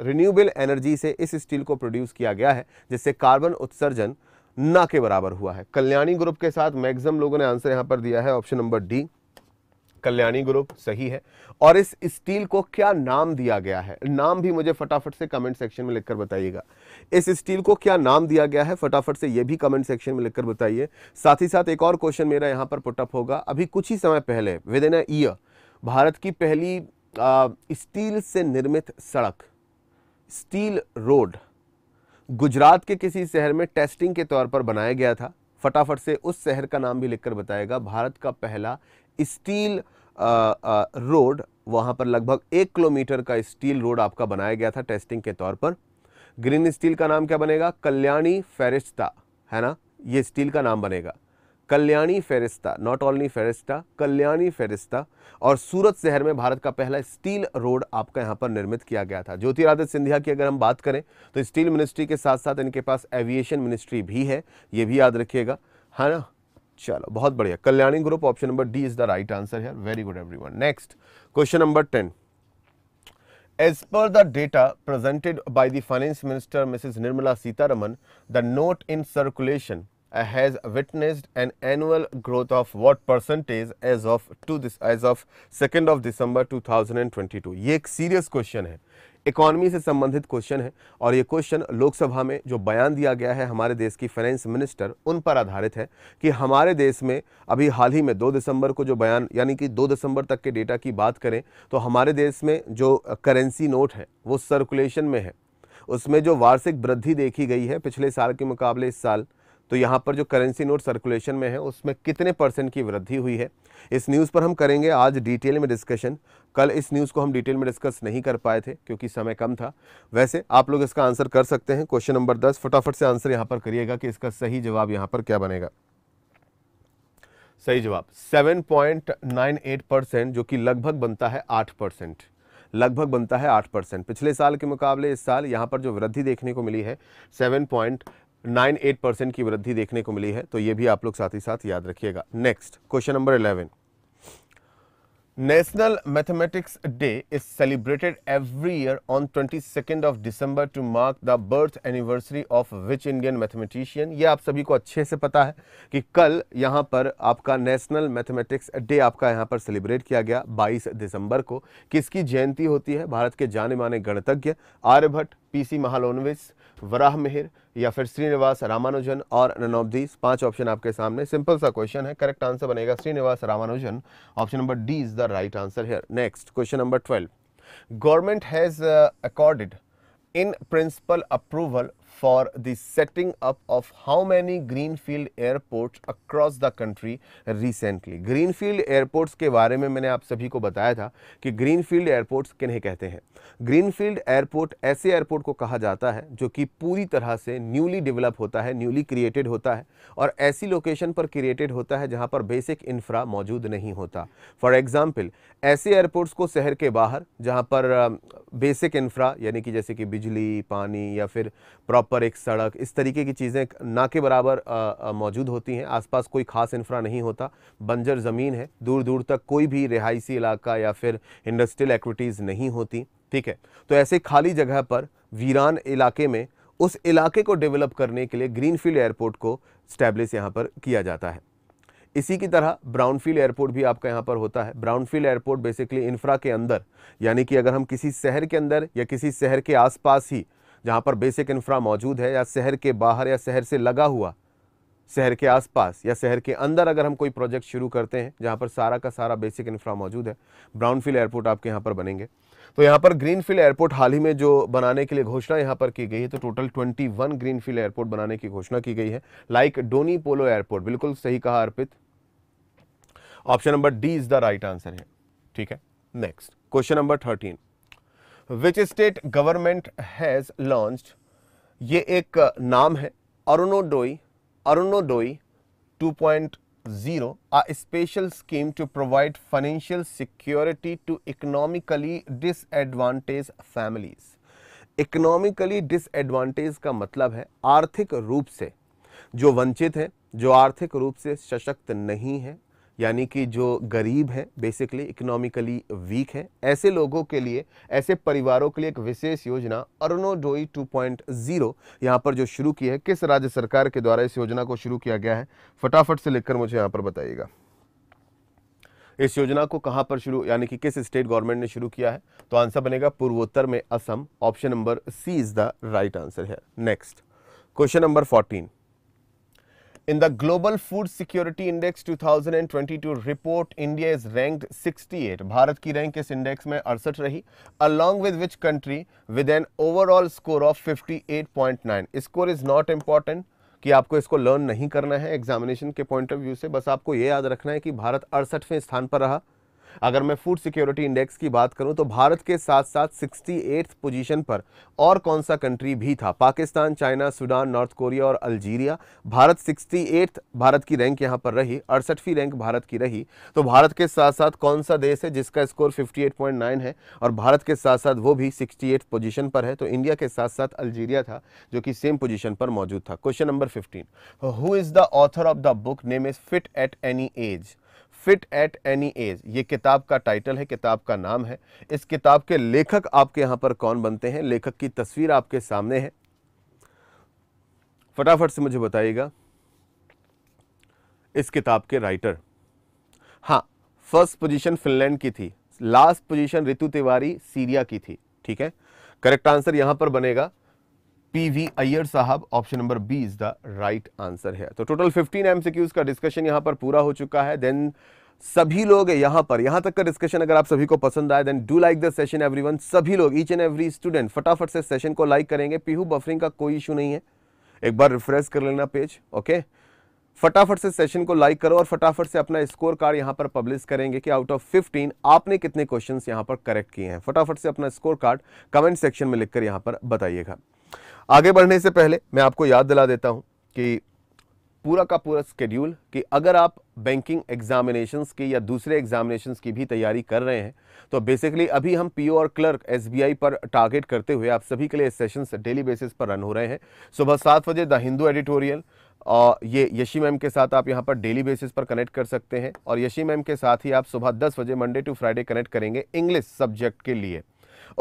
रिन्यूएबल एनर्जी से इस स्टील को प्रोड्यूस किया गया है जिससे कार्बन उत्सर्जन ना के बराबर हुआ है कल्याणी ग्रुप के साथ मैक्सिमम लोगों ने आंसर यहाँ पर दिया है option number D Kalyani group सही है और इस स्टील को क्या नाम दिया गया है नाम भी मुझे फटाफट से कमेंट सेक्शन में लिखकर बताइएगा इस स्टील को क्या नाम दिया गया है फटाफट से यह भी कमेंट सेक्शन में लिखकर बताइए साथ ही साथ एक और क्वेश्चन मेरा यहां पर पुटअप होगा अभी कुछ ही समय पहले विद इन ईयर भारत की पहली आ, स्टील से निर्मित सड़क स्टील रोड गुजरात के किसी शहर में टेस्टिंग के तौर पर बनाया गया था फटाफट से उस शहर का नाम भी लिखकर बताएगा भारत का पहला स्टील रोड वहाँ पर लगभग एक किलोमीटर का स्टील रोड आपका बनाया गया था टेस्टिंग के तौर पर ग्रीन स्टील का नाम क्या बनेगा कल्याणी फेरिस्ता है ना ये स्टील का नाम बनेगा Kalyani Ferresta not only Ferresta Kalyani Ferresta और सूरत शहर में भारत का पहला स्टील रोड आपका यहाँ पर निर्मित किया गया था ज्योतिरादित्य सिंधिया की अगर हम बात करें तो स्टील मिनिस्ट्री के साथ साथ इनके पास एविएशन मिनिस्ट्री भी है ये भी याद रखिएगा है ना चलो बहुत बढ़िया Kalyani group option number D is the right answer है very good everyone next question number ten As per the data presented by the Finance Minister Mrs. Nirmala Sitaraman, the note in circulation has witnessed an annual growth of what percentage as of to this as of 2nd of December 2022? ये एक serious question है economy से संबंधित question है और ये question Lok Sabha में जो बयान दिया गया है हमारे देश की फाइनेंस मिनिस्टर उन पर आधारित है कि हमारे देश में अभी हाल ही में दो दिसंबर को जो बयान यानी कि दो दिसंबर तक के डेटा की बात करें तो हमारे देश में जो करेंसी नोट है वो सर्कुलेशन में है उसमें जो वार्षिक वृद्धि देखी गई है पिछले साल के मुकाबले इस साल तो यहाँ पर जो करेंसी नोट सर्कुलेशन में है उसमें कितने परसेंट की वृद्धि हुई है इस न्यूज़ पर हम करेंगे आज डिटेल में डिस्कशन कल इस न्यूज़ को हम डिटेल में डिस्कस नहीं कर पाए थे क्योंकि समय कम था वैसे आप लोग इसका आंसर कर सकते हैं क्वेश्चन नंबर दस फटाफट से आंसर यहाँ पर करिएगा कि इसका सही जवाब यहाँ पर क्या बनेगा सही जवाब 7.98 परसेंट जो कि लगभग बनता है 8 परसेंट लगभग बनता है 8 परसेंट पिछले साल के मुकाबले इस साल यहां पर जो वृद्धि देखने को मिली है पॉइंट 98 परसेंट की वृद्धि देखने को मिली है तो ये भी आप लोग साथ ही साथ याद रखिएगा next question number 11 national mathematics day is celebrated every year on 22nd of December to mark the birth anniversary of which Indian mathematician ये आप सभी को अच्छे से पता है कि कल यहाँ पर आपका नेशनल मैथमेटिक्स डे आपका यहाँ पर सेलिब्रेट किया गया 22 दिसंबर को किसकी जयंती होती है भारत के जाने माने गणतज्ञ आर्यभट्ट पीसी महालोनविस वराह मिहिर या फिर श्रीनिवास रामानुजन और रनौबदीस पांच ऑप्शन आपके सामने सिंपल सा क्वेश्चन है करेक्ट आंसर बनेगा Srinivasa Ramanujan option number D is the right answer here next question number twelve government has accorded in principle approval for the setting up of how many greenfield airports across the country recently. Greenfield airports के बारे में मैंने आप सभी को बताया था कि greenfield airports किन्हें कहते हैं Greenfield airport ऐसे एयरपोर्ट को कहा जाता है जो कि पूरी तरह से न्यूली डेवलप होता है न्यूली क्रिएटेड होता है और ऐसी लोकेशन पर क्रिएटेड होता है जहां पर बेसिक इंफ्रा मौजूद नहीं होता फॉर एग्जाम्पल ऐसे एयरपोर्ट्स को शहर के बाहर जहाँ पर बेसिक इंफ्रा यानी कि जैसे कि बिजली पानी या फिर प्रॉपर पर एक सड़क इस तरीके की चीज़ें ना के बराबर मौजूद होती हैं आसपास कोई ख़ास इंफ्रा नहीं होता बंजर ज़मीन है दूर दूर तक कोई भी रिहायशी इलाका या फिर इंडस्ट्रियल एक्टिविटीज़ नहीं होती ठीक है तो ऐसे खाली जगह पर वीरान इलाके में उस इलाके को डेवलप करने के लिए ग्रीनफील्ड एयरपोर्ट को स्टैब्लिश यहाँ पर किया जाता है इसी की तरह ब्राउनफील्ड एयरपोर्ट भी आपका यहाँ पर होता है ब्राउनफील्ड एयरपोर्ट बेसिकली इंफ्रा के अंदर यानी कि अगर हम किसी शहर के अंदर या किसी शहर के आसपास ही जहाँ पर बेसिक इंफ्रा मौजूद है या शहर के बाहर या शहर से लगा हुआ शहर के आसपास या शहर के अंदर अगर हम कोई प्रोजेक्ट शुरू करते हैं जहाँ पर सारा का सारा बेसिक इंफ्रा मौजूद है ब्राउनफील्ड एयरपोर्ट आपके यहाँ पर बनेंगे तो यहाँ पर ग्रीनफील्ड एयरपोर्ट हाल ही में जो बनाने के लिए घोषणा यहाँ पर की गई है तो टोटल 21 ग्रीनफील्ड एयरपोर्ट बनाने की घोषणा की गई है लाइक डोनी पोलो एयरपोर्ट बिल्कुल सही कहा Arpit option number D is the right answer है ठीक है next question number thirteen which state government has launched ये एक नाम है Arunodoi Arunodoi 2.0 a special scheme to provide financial security to economically disadvantage families economically disadvantage का मतलब है आर्थिक रूप से जो वंचित हैं जो आर्थिक रूप से सशक्त नहीं है यानी कि जो गरीब है बेसिकली इकोनॉमिकली वीक है ऐसे लोगों के लिए ऐसे परिवारों के लिए एक विशेष योजना अरुणोडोई 2.0 यहाँ पर जो शुरू की है किस राज्य सरकार के द्वारा इस योजना को शुरू किया गया है फटाफट से लिखकर मुझे यहाँ पर बताइएगा इस योजना को कहाँ पर शुरू यानी कि किस स्टेट गवर्नमेंट ने शुरू किया है तो आंसर बनेगा पूर्वोत्तर में Assam option number C is the right answer है next question number fourteen In the Global Food Security Index 2022 report, India is ranked 68. Bharat की रैंक इस इंडेक्स में अड़सठ रही along with which country with an overall score of 58.9. Score is not important. कि आपको इसको learn नहीं करना है एग्जामिनेशन के पॉइंट ऑफ व्यू से बस आपको ये याद रखना है कि भारत अड़सठवें स्थान पर रहा अगर मैं फूड सिक्योरिटी इंडेक्स की बात करूं तो भारत के साथ साथ सिक्सटी पोजीशन पर और कौन सा कंट्री भी था Pakistan China Sudan North Korea और अल्जीरिया भारत सिक्सटी भारत की रैंक यहाँ पर रही अड़सठवीं रैंक भारत की रही तो भारत के साथ साथ कौन सा देश है जिसका स्कोर फिफ्टी है और भारत के साथ साथ वो भी 68 पोजिशन पर है तो इंडिया के साथ साथ अल्जीरिया था जो कि सेम पोजिशन पर मौजूद था question number fifteen who is the author of the book name is fit at any age fit at any age ये किताब का टाइटल है किताब का नाम है इस किताब के लेखक आपके यहां पर कौन बनते हैं लेखक की तस्वीर आपके सामने है फटाफट से मुझे बताइएगा इस किताब के राइटर हाँ फर्स्ट पोजीशन फिनलैंड की थी last position Ritu Tiwari Syria की थी ठीक है करेक्ट आंसर यहां पर बनेगा पी वी अय्यर साहब option number B is the right answer है तो टोटल 15 एमसीक्यूज का डिस्कशन यहां पर पूरा हो चुका है देन सभी लोग यहां पर यहां तक का डिस्कशन अगर आप सभी को पसंद आए then do like the session everyone सभी लोग ईच एंड एवरी स्टूडेंट फटाफट से सेशन को लाइक करेंगे पीहू बफरिंग का कोई इशू नहीं है एक बार रिफ्रेश कर लेना पेज ओके फटाफट से सेशन को लाइक करो और फटाफट से अपना स्कोर कार्ड यहां पर पब्लिश करेंगे कि आउट ऑफ 15 आपने कितने क्वेश्चंस यहां पर करेक्ट किए हैं फटाफट से अपना स्कोर कार्ड कमेंट सेक्शन में लिखकर यहां पर बताइएगा आगे बढ़ने से पहले मैं आपको याद दिला देता हूँ कि पूरा का पूरा स्केड्यूल कि अगर आप बैंकिंग एग्जामिनेशंस की या दूसरे एग्जामिनेशंस की भी तैयारी कर रहे हैं तो बेसिकली अभी हम पीओ और क्लर्क एसबीआई पर टारगेट करते हुए आप सभी के लिए सेशंस डेली बेसिस पर रन हो रहे हैं सुबह सात बजे द हिंदू एडिटोरियल और ये यशी मैम के साथ आप यहाँ पर डेली बेसिस पर कनेक्ट कर सकते हैं और यशी मैम के साथ ही आप सुबह दस बजे मंडे टू फ्राइडे कनेक्ट करेंगे इंग्लिश सब्जेक्ट के लिए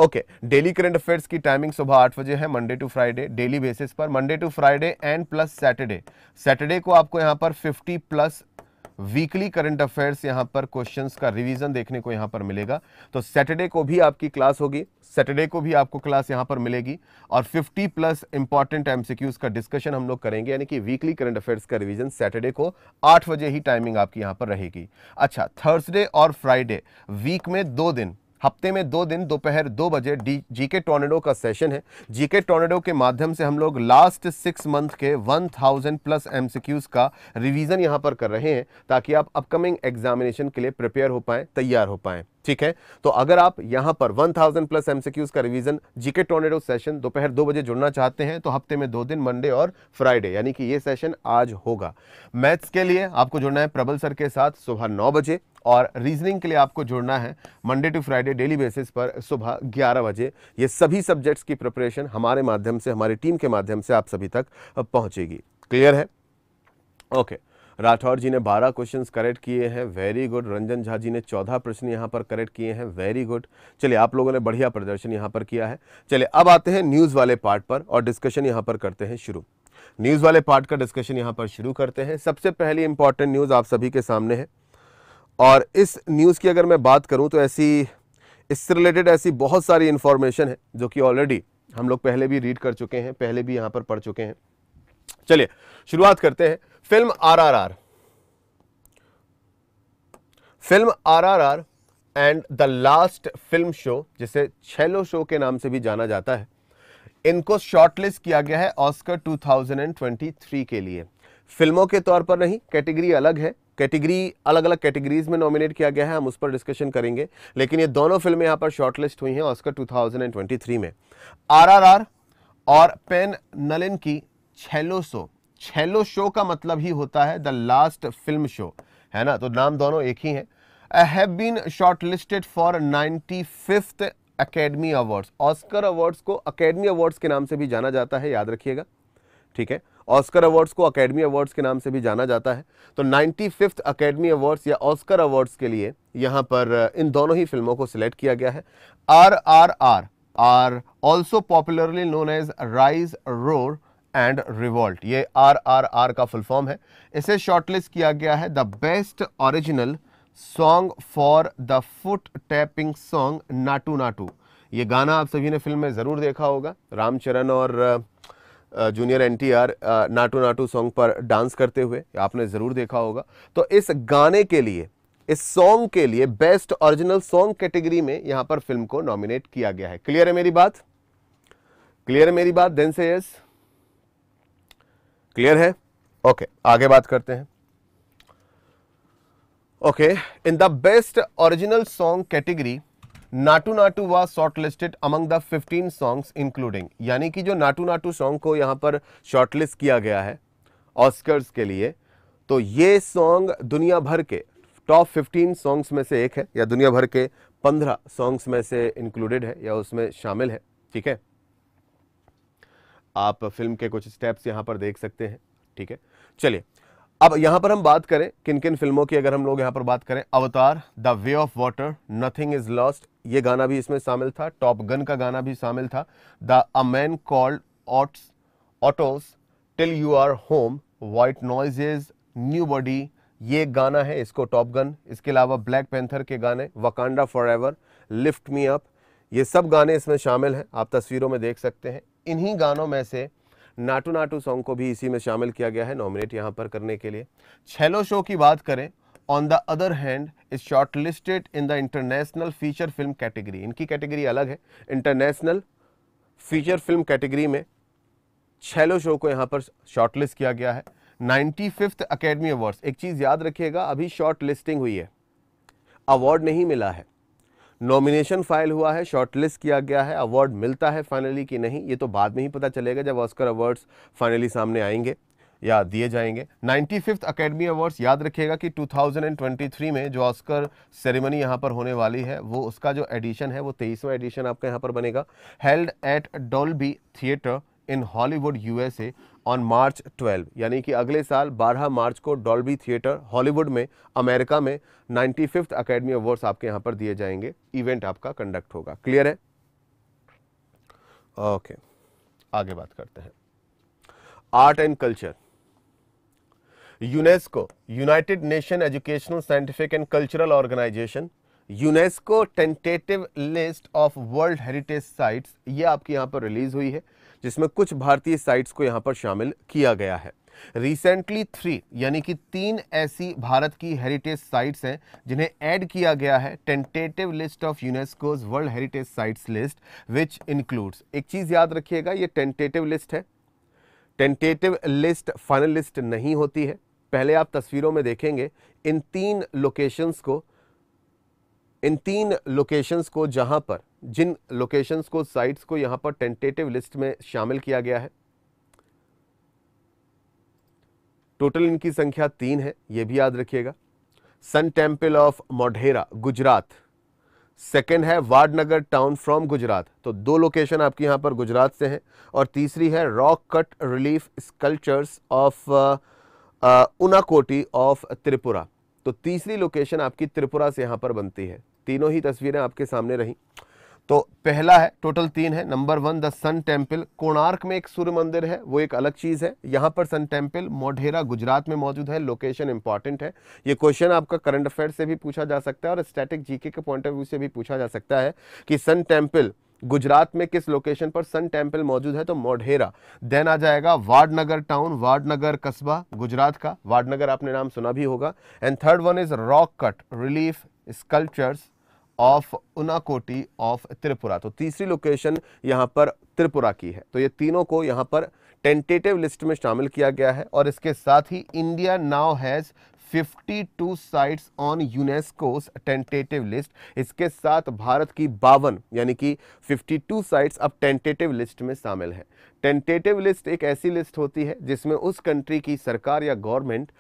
ओके डेली करंट अफेयर्स की टाइमिंग सुबह आठ बजे है Monday to Friday daily basis पर Monday to Friday and plus Saturday Saturday को आपको यहां पर fifty plus weekly current affairs यहां पर क्वेश्चंस का रिवीजन देखने को यहां पर मिलेगा तो सैटरडे को भी आपकी क्लास होगी सैटरडे को भी आपको क्लास यहां पर मिलेगी और 50 प्लस इंपॉर्टेंट एमसीक्यूज का डिस्कशन हम लोग करेंगे यानी कि वीकली करंट अफेयर्स का रिवीजन सैटरडे को 8 बजे ही टाइमिंग आपकी यहां पर रहेगी अच्छा थर्सडे और फ्राइडे वीक में दो दिन हफ्ते में दो दिन दोपहर दो बजे डी जी के टोर्नेडो का सेशन है जी के टोर्नेडो के माध्यम से हम लोग लास्ट सिक्स मंथ के 1000 प्लस एमसीक्यूज का रिवीजन यहाँ पर कर रहे हैं ताकि आप अपकमिंग एग्जामिनेशन के लिए प्रिपेयर हो पाएँ तैयार हो पाएँ ठीक है तो अगर आप यहां पर 1000 प्लस एमसीक्यूज का रिवीजन जीके टोनेडो सेशन दोपहर दो बजे जुड़ना चाहते हैं तो हफ्ते में दो दिन मंडे और फ्राइडे यानी कि ये सेशन आज होगा मैथ्स के लिए आपको जुड़ना है प्रबल सर के साथ सुबह नौ बजे और रीजनिंग के लिए आपको जुड़ना है Monday to Friday daily basis पर सुबह ग्यारह बजे ये सभी सब्जेक्ट्स की प्रिपरेशन हमारे माध्यम से हमारी टीम के माध्यम से आप सभी तक पहुंचेगी क्लियर है ओके okay. राठौर जी ने 12 क्वेश्चंस करेक्ट किए हैं वेरी गुड रंजन झा जी ने 14 प्रश्न यहाँ पर करेक्ट किए हैं वेरी गुड चलिए आप लोगों ने बढ़िया प्रदर्शन यहाँ पर किया है चलिए अब आते हैं न्यूज़ वाले पार्ट पर और डिस्कशन यहाँ पर करते हैं शुरू न्यूज़ वाले पार्ट का डिस्कशन यहाँ पर शुरू करते हैं सबसे पहली इंपॉर्टेंट न्यूज़ आप सभी के सामने है और इस न्यूज़ की अगर मैं बात करूँ तो ऐसी इससे रिलेटेड ऐसी बहुत सारी इन्फॉर्मेशन है जो कि ऑलरेडी हम लोग पहले भी रीड कर चुके हैं पहले भी यहाँ पर पढ़ चुके हैं चलिए शुरुआत करते हैं film RRR film RRR and the last film show जिसे छेलो शो के नाम से भी जाना जाता है इनको शॉर्टलिस्ट किया गया है ऑस्कर 2023 के लिए फिल्मों के तौर पर नहीं कैटेगरी अलग है कैटेगरी अलग अलग कैटेगरीज में नॉमिनेट किया गया है हम उस पर डिस्कशन करेंगे लेकिन ये दोनों फिल्में यहां पर शॉर्टलिस्ट हुई हैं ऑस्कर 2023 में आरआरआर और पेन नलिन की छेलो सो छेलो शो का मतलब ही होता है द लास्ट फिल्म शो है ना तो नाम दोनों एक ही हैं I have been short listed for ninety fifth Academy Awards Oscar awards को अकेडमी अवार्ड्स के नाम से भी जाना जाता है याद रखिएगा ठीक है ऑस्कर अवार्ड्स को अकेडमी अवार्ड्स के नाम से भी जाना जाता है तो नाइन्टी फिफ्थ अकेडमी अवार्ड्स या ऑस्कर अवार्ड्स के लिए यहाँ पर इन दोनों ही फिल्मों को सिलेक्ट किया गया है R R R R also popularly known as rise roar and revolt ये आर आर आर का फुल फॉर्म है इसे शॉर्टलिस्ट किया गया है the best original song for the foot tapping song Naatu Naatu ये गाना आप सभी ने फिल्म में ज़रूर देखा होगा रामचरण और junior N T R Naatu Naatu song पर डांस करते हुए आपने ज़रूर देखा होगा तो इस गाने के लिए इस सॉन्ग के लिए बेस्ट ओरिजिनल सॉन्ग कैटेगरी में यहाँ पर फिल्म को नॉमिनेट किया गया है क्लियर है मेरी बात क्लियर है मेरी बात देन से यस क्लियर है ओके okay, आगे बात करते हैं okay in the best original song category Naatu Naatu was short listed among the 15 songs including यानी कि जो नाटू नाटू सॉन्ग को यहां पर शॉर्टलिस्ट किया गया है ऑस्कर्स के लिए तो ये सॉन्ग दुनिया भर के टॉप 15 सॉन्ग्स में से एक है या दुनिया भर के 15 सॉन्ग्स में से इंक्लूडेड है या उसमें शामिल है ठीक है आप फिल्म के कुछ स्टेप्स यहाँ पर देख सकते हैं ठीक है चलिए अब यहाँ पर हम बात करें किन किन फिल्मों की अगर हम लोग यहाँ पर बात करें Avatar the way of water nothing is lost ये गाना भी इसमें शामिल था टॉप गन का गाना भी शामिल था the a man called Otts Otto's till you are home white noise is new body ये गाना है इसको टॉप गन इसके अलावा ब्लैक पैंथर के गाने Wakanda for ever lift me up ये सब गाने इसमें शामिल हैं आप तस्वीरों में देख सकते हैं इन्हीं गानों में से नाटू नाटू सॉन्ग को भी इसी में शामिल किया गया है नॉमिनेट यहाँ पर करने के लिए छेलो शो की बात करें on the other hand is short listed in the international feature film category इनकी कैटेगरी अलग है इंटरनेशनल फीचर फिल्म कैटेगरी में छेलो शो को यहाँ पर शॉर्टलिस्ट किया गया है नाइन्टी फिफ्थ अकेडमी अवार्ड्स एक चीज़ याद रखिएगा अभी शॉर्ट लिस्टिंग हुई है अवार्ड नहीं मिला है नॉमिनेशन फाइल हुआ है शॉर्टलिस्ट किया गया है अवार्ड मिलता है फाइनली कि नहीं ये तो बाद में ही पता चलेगा जब ऑस्कर अवार्ड्स फाइनली सामने आएंगे या दिए जाएंगे नाइन्टी फिफ्थ अकेडमी अवार्ड्स याद रखिएगा कि 2023 में जो ऑस्कर सेरेमनी यहाँ पर होने वाली है वो उसका जो एडिशन है वो तेईसवा एडिशन आपका यहाँ पर बनेगा held at Dolby theatre in Hollywood USA on March 12 यानी कि अगले साल 12 मार्च को डॉल्बी थिएटर हॉलीवुड में अमेरिका में नाइन्टी फिफ्थ अकेडमी अवार्ड्स आपके यहाँ पर दिए जाएंगे इवेंट आपका कंडक्ट होगा क्लियर है ओके okay. आगे बात करते हैं art and culture UNESCO United Nation Educational Scientific and Cultural Organization UNESCO tentative list of world heritage sites ये आपकी यहां पर रिलीज हुई है जिसमें कुछ भारतीय साइट्स को यहां पर शामिल किया गया है रिसेंटली थ्री यानी कि तीन ऐसी भारत की हेरिटेज साइट्स हैं जिन्हें ऐड किया गया है tentative list of UNESCO world heritage sites list which includes एक चीज़ याद रखिएगा ये टेंटेटिव लिस्ट है टेंटेटिव लिस्ट फाइनल लिस्ट नहीं होती है पहले आप तस्वीरों में देखेंगे इन तीन लोकेशंस को इन तीन लोकेशंस को जहां पर जिन लोकेशंस को साइट्स को यहां पर टेंटेटिव लिस्ट में शामिल किया गया है टोटल इनकी संख्या तीन है यह भी याद रखिएगा sun temple of Modhera Gujarat second है वार्डनगर टाउन फ्रॉम गुजरात तो दो लोकेशन आपकी यहां पर गुजरात से हैं और तीसरी है rock cut relief sculptures of Unakoti of Tripura तो तीसरी लोकेशन आपकी त्रिपुरा से यहां पर बनती है तीनों ही तस्वीरें आपके सामने रहीं तो पहला है टोटल तीन है number one the sun temple Konark में एक सूर्य मंदिर है वो एक अलग चीज़ है यहां पर सन टेम्पल मोढेरा गुजरात में मौजूद है लोकेशन इंपॉर्टेंट है ये क्वेश्चन आपका करंट अफेयर से भी पूछा जा सकता है और स्टैटिक जीके के पॉइंट ऑफ व्यू से भी पूछा जा सकता है कि सन टेम्पल गुजरात में किस लोकेशन पर सन टेम्पल मौजूद है तो मोढेरा देन आ जाएगा वार्डनगर टाउन वार्डनगर कस्बा गुजरात का वार्डनगर आपने नाम सुना भी होगा and third one is rock cut relief sculptures of Unakoti of Tripura तो तीसरी लोकेशन यहाँ पर त्रिपुरा की है तो ये तीनों को यहाँ पर टेंटेटिव लिस्ट में शामिल किया गया है और इसके साथ ही India now has 52 sites on UNESCO's tentative list इसके साथ भारत की बावन यानी कि 52 साइट्स अब टेंटेटिव लिस्ट में शामिल हैं टेंटेटिव लिस्ट एक ऐसी लिस्ट होती है जिसमें उस कंट्री की सरकार या गवर्नमेंट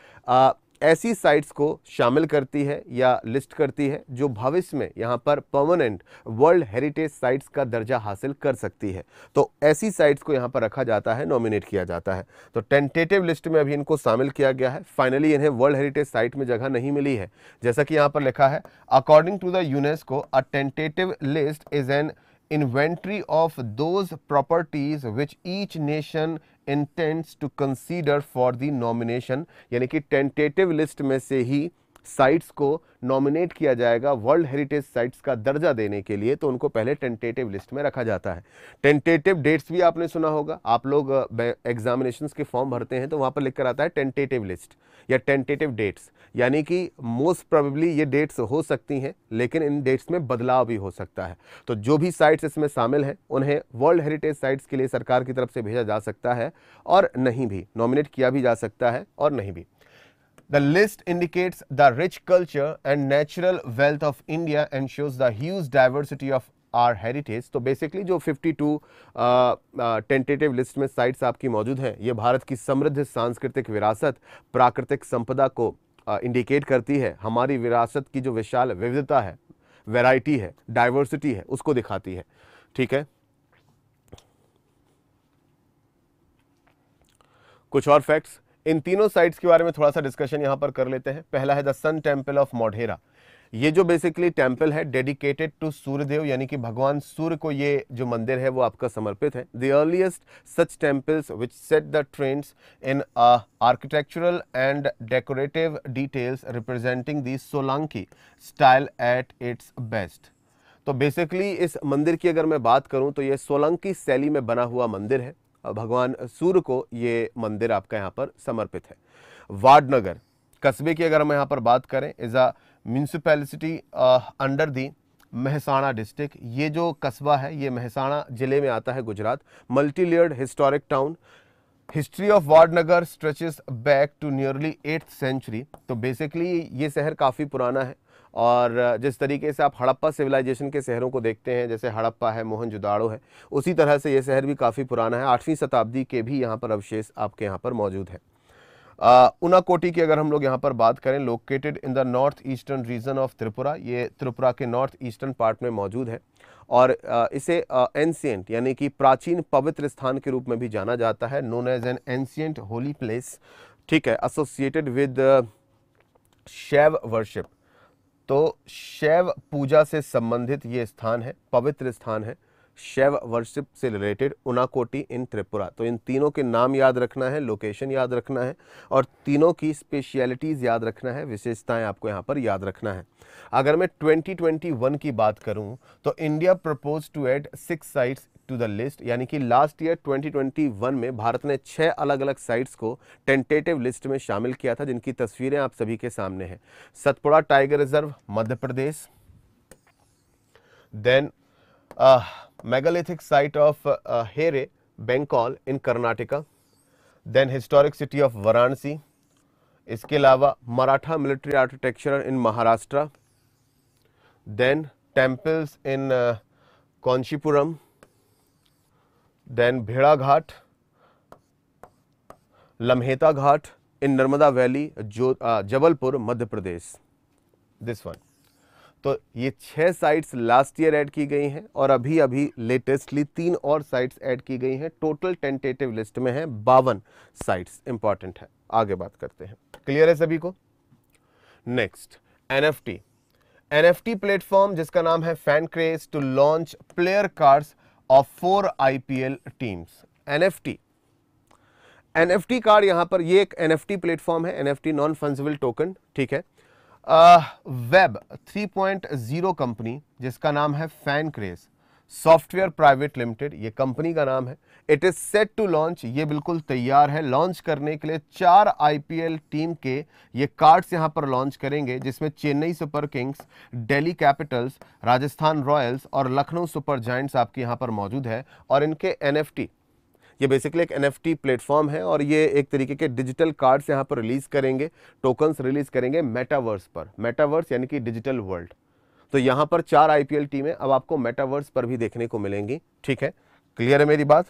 ऐसी साइट्स को शामिल करती है या लिस्ट करती है जो भविष्य में यहाँ पर परमानेंट वर्ल्ड हेरिटेज साइट्स का दर्जा हासिल कर सकती है तो ऐसी साइट्स को यहाँ पर रखा जाता है नॉमिनेट किया जाता है तो टेंटेटिव लिस्ट में अभी इनको शामिल किया गया है फाइनली इन्हें वर्ल्ड हेरिटेज साइट में जगह नहीं मिली है जैसा कि यहाँ पर लिखा है according to the UNESCO a tentative list is an inventory of those properties which each nation intends to consider for the nomination यानी कि tentative list में से ही साइट्स को नॉमिनेट किया जाएगा वर्ल्ड हेरिटेज साइट्स का दर्जा देने के लिए तो उनको पहले टेंटेटिव लिस्ट में रखा जाता है टेंटेटिव डेट्स भी आपने सुना होगा आप लोग एग्जामिनेशन के फॉर्म भरते हैं तो वहाँ पर लिख कर आता है टेंटेटिव लिस्ट या टेंटेटिव डेट्स यानी कि मोस्ट प्रोबेबली ये डेट्स हो सकती हैं लेकिन इन डेट्स में बदलाव भी हो सकता है तो जो भी साइट्स इसमें शामिल हैं उन्हें वर्ल्ड हेरिटेज साइट्स के लिए सरकार की तरफ से भेजा जा सकता है और नहीं भी नॉमिनेट किया भी जा सकता है और नहीं भी The list indicates the rich culture and natural wealth of India and shows the huge diversity of our heritage तो बेसिकली जो 52 टेंटेटिव लिस्ट में साइट्स आपकी मौजूद हैं ये भारत की समृद्ध सांस्कृतिक विरासत प्राकृतिक संपदा को इंडिकेट uh, करती है हमारी विरासत की जो विशाल विविधता है वैरायटी है डाइवर्सिटी है उसको दिखाती है ठीक है कुछ और फैक्ट्स इन तीनों साइट्स के बारे में थोड़ा सा डिस्कशन यहाँ पर कर लेते हैं पहला है the sun temple of Modhera ये जो बेसिकली टेम्पल है डेडिकेटेड टू सूर्यदेव यानी कि भगवान सूर्य को ये जो मंदिर है वो आपका समर्पित है the earliest such temples which set the trends in architectural and decorative details representing the Solanki style at its best तो बेसिकली इस मंदिर की अगर मैं बात करूं तो ये सोलंकी शैली में बना हुआ मंदिर है भगवान सूर्य को ये मंदिर आपका यहाँ पर समर्पित है वार्डनगर कस्बे की अगर हम यहाँ पर बात करें is a municipality under the Mehsana district ये जो कस्बा है ये महसाणा ज़िले में आता है Gujarat multi layered historic town history of Vadnagar stretches back to nearly eighth century तो बेसिकली ये शहर काफ़ी पुराना है और जिस तरीके से आप हड़प्पा सिविलाइजेशन के शहरों को देखते हैं जैसे हड़प्पा है मोहनजुदाड़ो है उसी तरह से ये शहर भी काफ़ी पुराना है आठवीं शताब्दी के भी यहाँ पर अवशेष आपके यहाँ पर मौजूद हैं उनाकोटी की अगर हम लोग यहाँ पर बात करें located in the north eastern region of Tripura ये त्रिपुरा के नॉर्थ ईस्टर्न पार्ट में मौजूद है और इसे एंशियंट यानी कि प्राचीन पवित्र स्थान के रूप में भी जाना जाता है known as an ancient holy place ठीक है एसोसिएटेड विद शैव वर्शिप तो शैव पूजा से संबंधित ये स्थान है पवित्र स्थान है शैव वर्शिप से रिलेटेड उनाकोटी इन त्रिपुरा तो इन तीनों के नाम याद रखना है लोकेशन याद रखना है और तीनों की स्पेशलिटीज़ याद रखना है विशेषताएं आपको यहाँ पर याद रखना है अगर मैं 2021 की बात करूँ तो India propose to add six sites to the list यानी कि लास्ट ईयर 2021 में भारत ने छह अलग अलग साइट्स को टेंटेटिव लिस्ट में शामिल किया था जिनकी तस्वीरें आप सभी के सामने हैं Satpura tiger reserve Madhya Pradesh then megalithic site of Hire Benakal in Karnataka then historic city of Varanasi इसके अलावा Maratha military architecture in Maharashtra then temples in Kanchipuram then Bheda Ghat Lamheta Ghat in Narmada Valley, jo, uh, Jabalpur, Madhya Pradesh. तो ये छह साइट्स लास्ट ईयर ऐड की गई हैं और अभी अभी लेटेस्टली तीन और साइट्स ऐड की गई हैं टोटल टेंटेटिव लिस्ट में है बावन साइट्स इंपॉर्टेंट है आगे बात करते हैं क्लियर है सभी को नेक्स्ट एनएफटी एनएफटी प्लेटफॉर्म जिसका नाम है FanCraze to launch player cards of four IPL teams. NFT. NFT card यहां पर ये एक टी प्लेटफॉर्म है टी नॉन फंजिबल टोकन ठीक है वेब uh, 3.0 कंपनी जिसका नाम है FanCraze software private limited ये कंपनी का नाम है it is set to launch ये बिल्कुल तैयार है लॉन्च करने के लिए चार आईपीएल टीम के ये कार्ड्स यहां पर लॉन्च करेंगे जिसमें Chennai Super Kings Delhi Capitals Rajasthan Royals और लखनऊ सुपर जाइंट्स आपके यहां पर मौजूद है और इनके एन ये बेसिकली एक एन एफ प्लेटफॉर्म है और ये एक तरीके के डिजिटल कार्ड्स यहाँ पर रिलीज़ करेंगे टोकन्स रिलीज़ करेंगे मेटावर्स पर मेटावर्स यानी कि डिजिटल वर्ल्ड तो यहां पर चार आईपीएल टीमें अब आपको मेटावर्स पर भी देखने को मिलेंगी ठीक है क्लियर है मेरी बात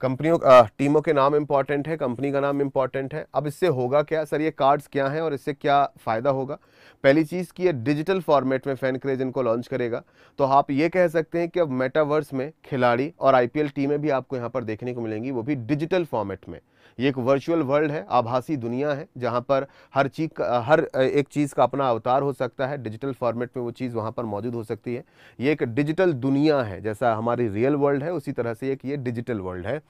कंपनियों टीमों के नाम इंपॉर्टेंट है कंपनी का नाम इंपॉर्टेंट है अब इससे होगा क्या सर ये कार्ड्स क्या हैं और इससे क्या फ़ायदा होगा पहली चीज़ कि ये डिजिटल फॉर्मेट में फैन क्रेज इनको लॉन्च करेगा तो आप ये कह सकते हैं कि अब मेटावर्स में खिलाड़ी और आईपीएल टीमें भी आपको यहाँ पर देखने को मिलेंगी वो भी डिजिटल फॉर्मेट में ये एक वर्चुअल वर्ल्ड है आभासी दुनिया है जहाँ पर हर चीज हर एक चीज़ का अपना अवतार हो सकता है डिजिटल फॉर्मेट में वो चीज़ वहाँ पर मौजूद हो सकती है ये एक डिजिटल दुनिया है जैसा हमारी रियल वर्ल्ड है उसी तरह से एक ये डिजिटल वर्ल्ड है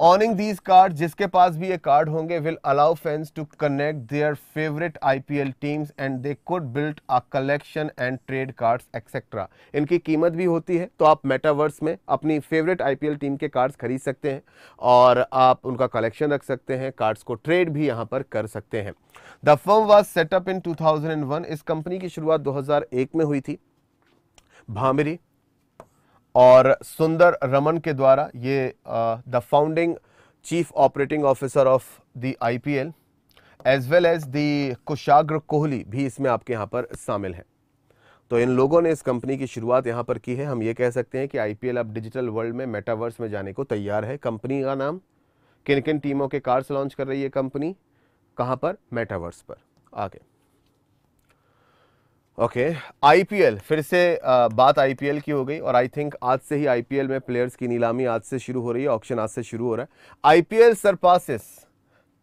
ऑनिंग दीज कार्ड जिसके पास भी ये कार्ड होंगे will allow fans to connect their favourite IPL teams and they could build a collection and trade cards etcetera इनकी कीमत भी होती है तो आप मेटावर्स में अपनी फेवरेट आईपीएल टीम के कार्ड्स खरीद सकते हैं और आप उनका कलेक्शन रख सकते हैं कार्ड्स को ट्रेड भी यहाँ पर कर सकते हैं the firm was set up in 2001 इस कंपनी की शुरुआत 2001 में हुई थी भामरी और सुंदर रमन के द्वारा ये the founding chief operating officer of the IPL as well as the Kushagra Kohli भी इसमें आपके यहाँ पर शामिल हैं तो इन लोगों ने इस कंपनी की शुरुआत यहाँ पर की है हम ये कह सकते हैं कि आईपीएल अब डिजिटल वर्ल्ड में मेटावर्स में जाने को तैयार है कंपनी का नाम किन किन टीमों के कार्स लॉन्च कर रही है कंपनी कहाँ पर मेटावर्स पर आगे ओके आईपीएल फिर से आ, बात आईपीएल की हो गई और आई थिंक आज से ही आईपीएल में प्लेयर्स की नीलामी आज से शुरू हो रही है ऑक्शन आज से शुरू हो रहा है IPL surpasses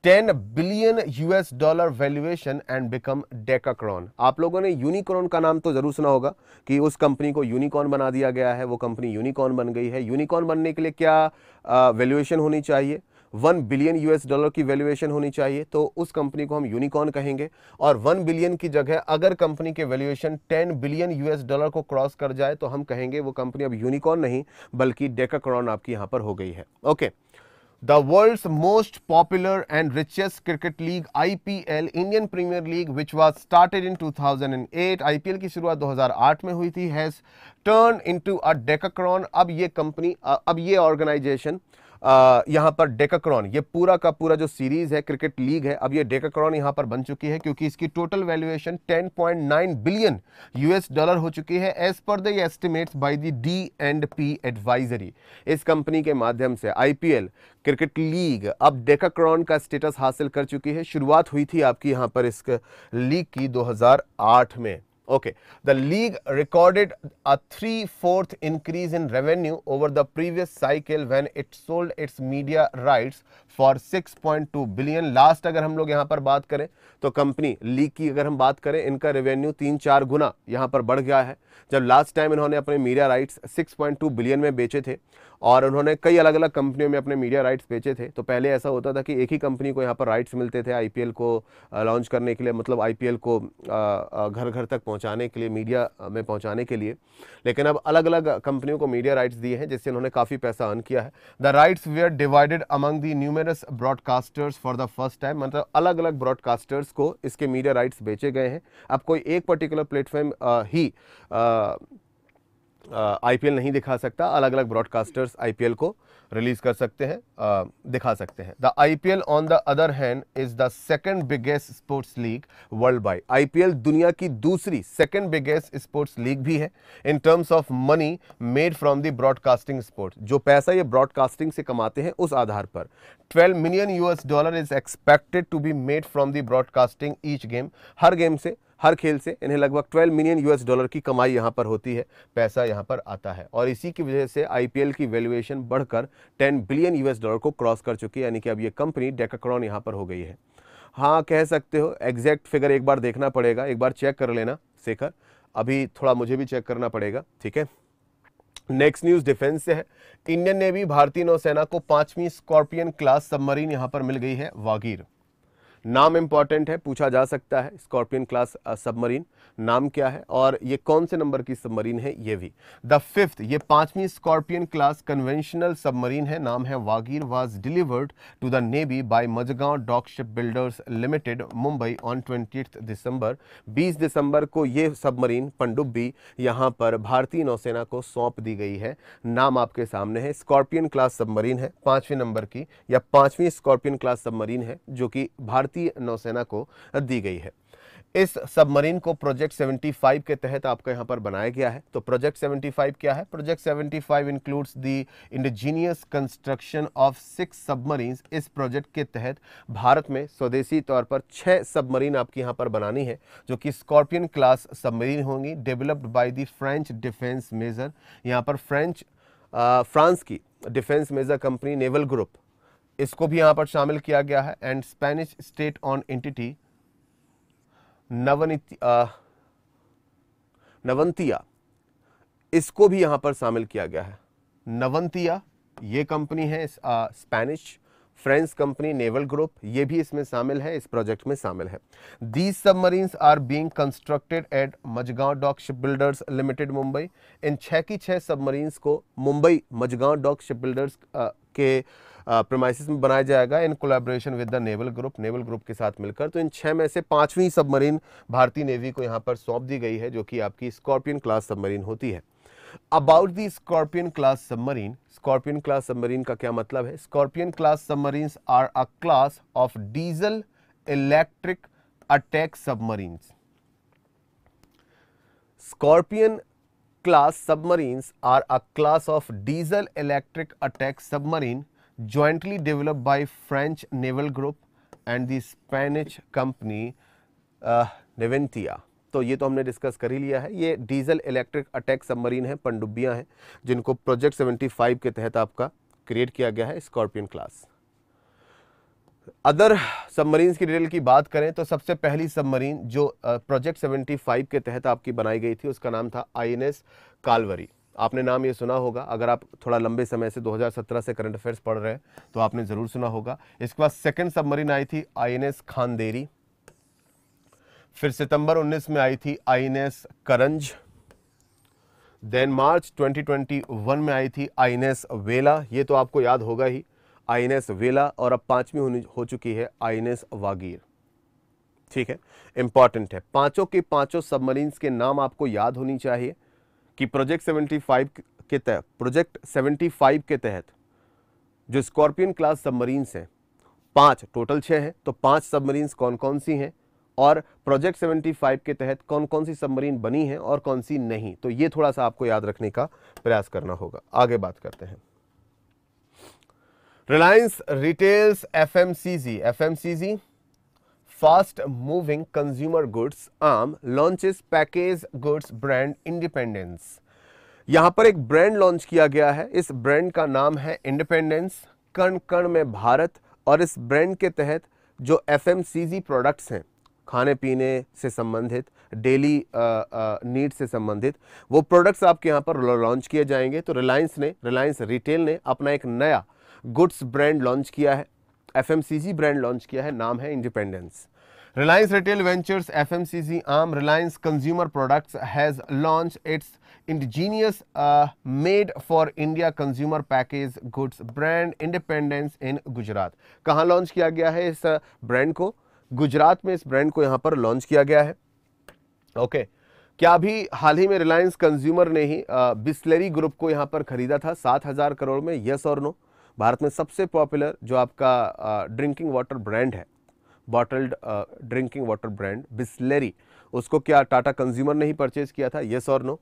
10 billion US dollar valuation and become decacorn आप लोगों ने यूनिकॉर्न का नाम तो जरूर सुना होगा कि उस कंपनी को यूनिकॉर्न बना दिया गया है वो कंपनी यूनिकॉर्न बन गई है यूनिकॉर्न बनने के लिए क्या वैल्यूएशन होनी चाहिए वन बिलियन यूएस डॉलर की वैल्यूएशन होनी चाहिए तो उस कंपनी को हम यूनिकॉर्न कहेंगे और वन बिलियन की जगह अगर कंपनी के valuation ten billion US dollar को क्रॉस कर जाए तो हम कहेंगे वो कंपनी अब यूनिकॉर्न नहीं बल्कि डेकाक्रॉन आपकी यहां पर हो गई है okay The world's most popular and richest cricket league IPL Indian Premier League which was started in 2008 IPL की शुरुआत 2008 में हुई थी टर्न इन टू अ डेकाक्रॉन अब ये कंपनी अब ये ऑर्गेनाइजेशन यहाँ पर डेकाक्रॉन ये पूरा का पूरा जो सीरीज है क्रिकेट लीग है अब ये डेकाक्रॉन यहाँ पर बन चुकी है क्योंकि इसकी total valuation 10.9 billion US dollar हो चुकी है as per the estimates by the D and P advisory इस कंपनी के माध्यम से आईपीएल क्रिकेट लीग अब डेकाक्रॉन का स्टेटस हासिल कर चुकी है शुरुआत हुई थी आपकी यहाँ पर इस लीग की दो में Okay, the league recorded a 3 fourth increase in revenue over the previous cycle when it sold its media rights for 6.2 billion. Last agar hum log yahan par baat kare to company league ki agar hum baat kare inka revenue 3 4 guna yahan par badh gaya hai jab last time inhone apne media rights 6.2 billion mein beche the और उन्होंने कई अलग अलग कंपनियों में अपने media rights बेचे थे तो पहले ऐसा होता था कि एक ही कंपनी को यहाँ पर राइट्स मिलते थे आई को लॉन्च करने के लिए मतलब आई को घर घर तक पहुँचाने के लिए मीडिया में पहुँचाने के लिए लेकिन अब अलग अलग कंपनियों को मीडिया राइट्स दिए हैं जिससे उन्होंने काफ़ी पैसा अर्न किया है the rights were divided among the numerous broadcasters for the first time मतलब अलग अलग ब्रॉडकास्टर्स को इसके मीडिया राइट्स बेचे गए हैं अब कोई एक पर्टिकुलर प्लेटफॉर्म ही आ, आईपीएल नहीं दिखा सकता अलग अलग ब्रॉडकास्टर्स आईपीएल को रिलीज़ कर सकते हैं दिखा सकते हैं the IPL on the other hand is the second biggest sports league world wide IPL दुनिया की दूसरी सेकंड बिगेस्ट स्पोर्ट्स लीग भी है in terms of money made from the broadcasting sport जो पैसा ये ब्रॉडकास्टिंग से कमाते हैं उस आधार पर 12 million US dollar is expected to be made from the broadcasting each game हर गेम से हर खेल से इन्हें लगभग 12 मिलियन यूएस डॉलर की कमाई यहाँ पर होती है पैसा यहां पर आता है और इसी की वजह से आईपीएल की वैल्यूएशन बढ़कर 10 बिलियन यूएस डॉलर को क्रॉस कर चुकी है यानी कि अब ये कंपनी डेकाक्रॉन यहाँ पर हो गई है हाँ कह सकते हो एग्जैक्ट फिगर एक बार देखना पड़ेगा एक बार चेक कर लेना शेखर अभी थोड़ा मुझे भी चेक करना पड़ेगा ठीक है नेक्स्ट न्यूज डिफेंस से है इंडियन नेवी भारतीय नौसेना को पांचवी स्कॉर्पियन क्लास सबमरीन यहां पर मिल गई है वागीर नाम इम्पॉर्टेंट है पूछा जा सकता है स्कॉर्पियन क्लास सबमरीन नाम क्या है और ये कौन से नंबर की सबमरीन है ये भी द फिफ्थ ये पांचवी स्कॉर्पियन क्लास कन्वेंशनल सबमरीन है नाम है Vagir was delivered to the navy by Mazagon dock ship builders limited Mumbai on twenty December 20 दिसंबर को ये सबमरीन पंडुब्बी यहाँ पर भारतीय नौसेना को सौंप दी गई है नाम आपके सामने है स्कॉर्पियन क्लास सबमरीन है पाँचवें नंबर की या पाँचवीं स्कॉर्पियन क्लास सबमरीन है जो कि भारत भारतीय नौसेना को दी गई है इस सबमरीन को प्रोजेक्ट 75 के तहत आपका यहां पर बनाया गया है तो प्रोजेक्ट 75 क्या है project 75 five includes the indigenous construction of six submarine इस प्रोजेक्ट के तहत भारत में स्वदेशी तौर पर छह सबमरीन आपकी यहां पर बनानी है जो कि स्कॉर्पियन क्लास सबमरीन होंगी developed by the French defence major यहाँ पर फ्रेंच फ्रांस की defence major company Naval Group इसको भी यहां पर शामिल किया गया है and Spanish state owned entity नवनीति नवंतिया इसको भी यहां पर शामिल किया गया है नवंतिया ये कंपनी है Spanish French company Naval Group ये भी इसमें शामिल है इस प्रोजेक्ट में शामिल है these submarines are being constructed at Mazagon dock ship builders limited Mumbai इन छह की छह सबमरीन्स को मुंबई मजगांव डॉक शिप बिल्डर्स के प्रमाइसिस में बनाया जाएगा in collaboration with the Naval Group Naval Group के साथ मिलकर तो इन छः में से पाँचवीं सबमरीन भारतीय नेवी को यहाँ पर सौंप दी गई है जो कि आपकी स्कॉर्पियन क्लास सबमरीन होती है about the Scorpene class submarine Scorpene class submarine का क्या मतलब है Scorpene class submarine are a class of diesel electric attack submarine Scorpene class submarines are a class of diesel electric attack submarine jointly developed by French naval group and the Spanish company uh, Neventia. तो ये तो हमने discuss कर ही लिया है ये diesel electric attack submarine है पनडुब्बियाँ हैं जिनको प्रोजेक्ट 75 के तहत आपका क्रिएट किया गया है स्कॉर्पियन क्लास अदर सबमरीन की डिटेल की बात करें तो सबसे पहली सबमरीन जो प्रोजेक्ट uh, 75 के तहत आपकी बनाई गई थी उसका नाम था आईएनएस कालवरी आपने नाम ये सुना होगा अगर आप थोड़ा लंबे समय से 2017 से करंट अफेयर्स पढ़ रहे हैं तो आपने ज़रूर सुना होगा इसके बाद सेकेंड सबमरीन आई थी आईएनएस खानदेरी फिर सितंबर 19 में आई थी आईएनएस करंज देन मार्च 2021 में आई थी आईएनएस वेला ये तो आपको याद होगा ही आईएनएस वेला और अब पांचवी होनी हो चुकी है आई वागीर ठीक है इंपॉर्टेंट है पांचों के पांचों सबमरीन्स के नाम आपको याद होनी चाहिए कि प्रोजेक्ट 75 के तहत प्रोजेक्ट 75 के तहत जो स्कॉर्पियन क्लास सबमरीन्स हैं पांच टोटल छः हैं तो पांच सबमरीन्स कौन कौन सी हैं और प्रोजेक्ट 75 के तहत कौन कौन सी सबमरीन बनी है और कौन सी नहीं तो ये थोड़ा सा आपको याद रखने का प्रयास करना होगा आगे बात करते हैं Reliance Retails F M C G F M C G fast moving consumer goods arm launches package goods brand Independence यहां पर एक ब्रांड लॉन्च किया गया है इस ब्रांड का नाम है इंडिपेंडेंस कण कण में भारत और इस ब्रांड के तहत जो एफ प्रोडक्ट्स हैं खाने पीने से संबंधित डेली नीड से संबंधित वो प्रोडक्ट्स आपके यहाँ पर लॉन्च किए जाएंगे तो रिलायंस ने रिलायंस रिटेल ने अपना एक नया गुड्स ब्रांड लॉन्च किया है एफ ब्रांड लॉन्च किया है नाम है Independence Reliance Retail Ventures F M C G arm Reliance Consumer Products has launch its indigenous made for India consumer package goods brand Independence in Gujarat कहाँ लॉन्च किया गया है इस ब्रांड uh, को गुजरात में इस ब्रांड को यहाँ पर लॉन्च किया गया है ओके okay. क्या अभी हाल ही में रिलायंस कंज्यूमर ने ही uh, बिस्लरी ग्रुप को यहाँ पर खरीदा था सात हजार करोड़ में यस और नो भारत में सबसे पॉपुलर जो आपका ड्रिंकिंग वाटर ब्रांड है bottled drinking water brand Bisleri उसको क्या टाटा कंज्यूमर ने ही परचेज़ किया था येस और नो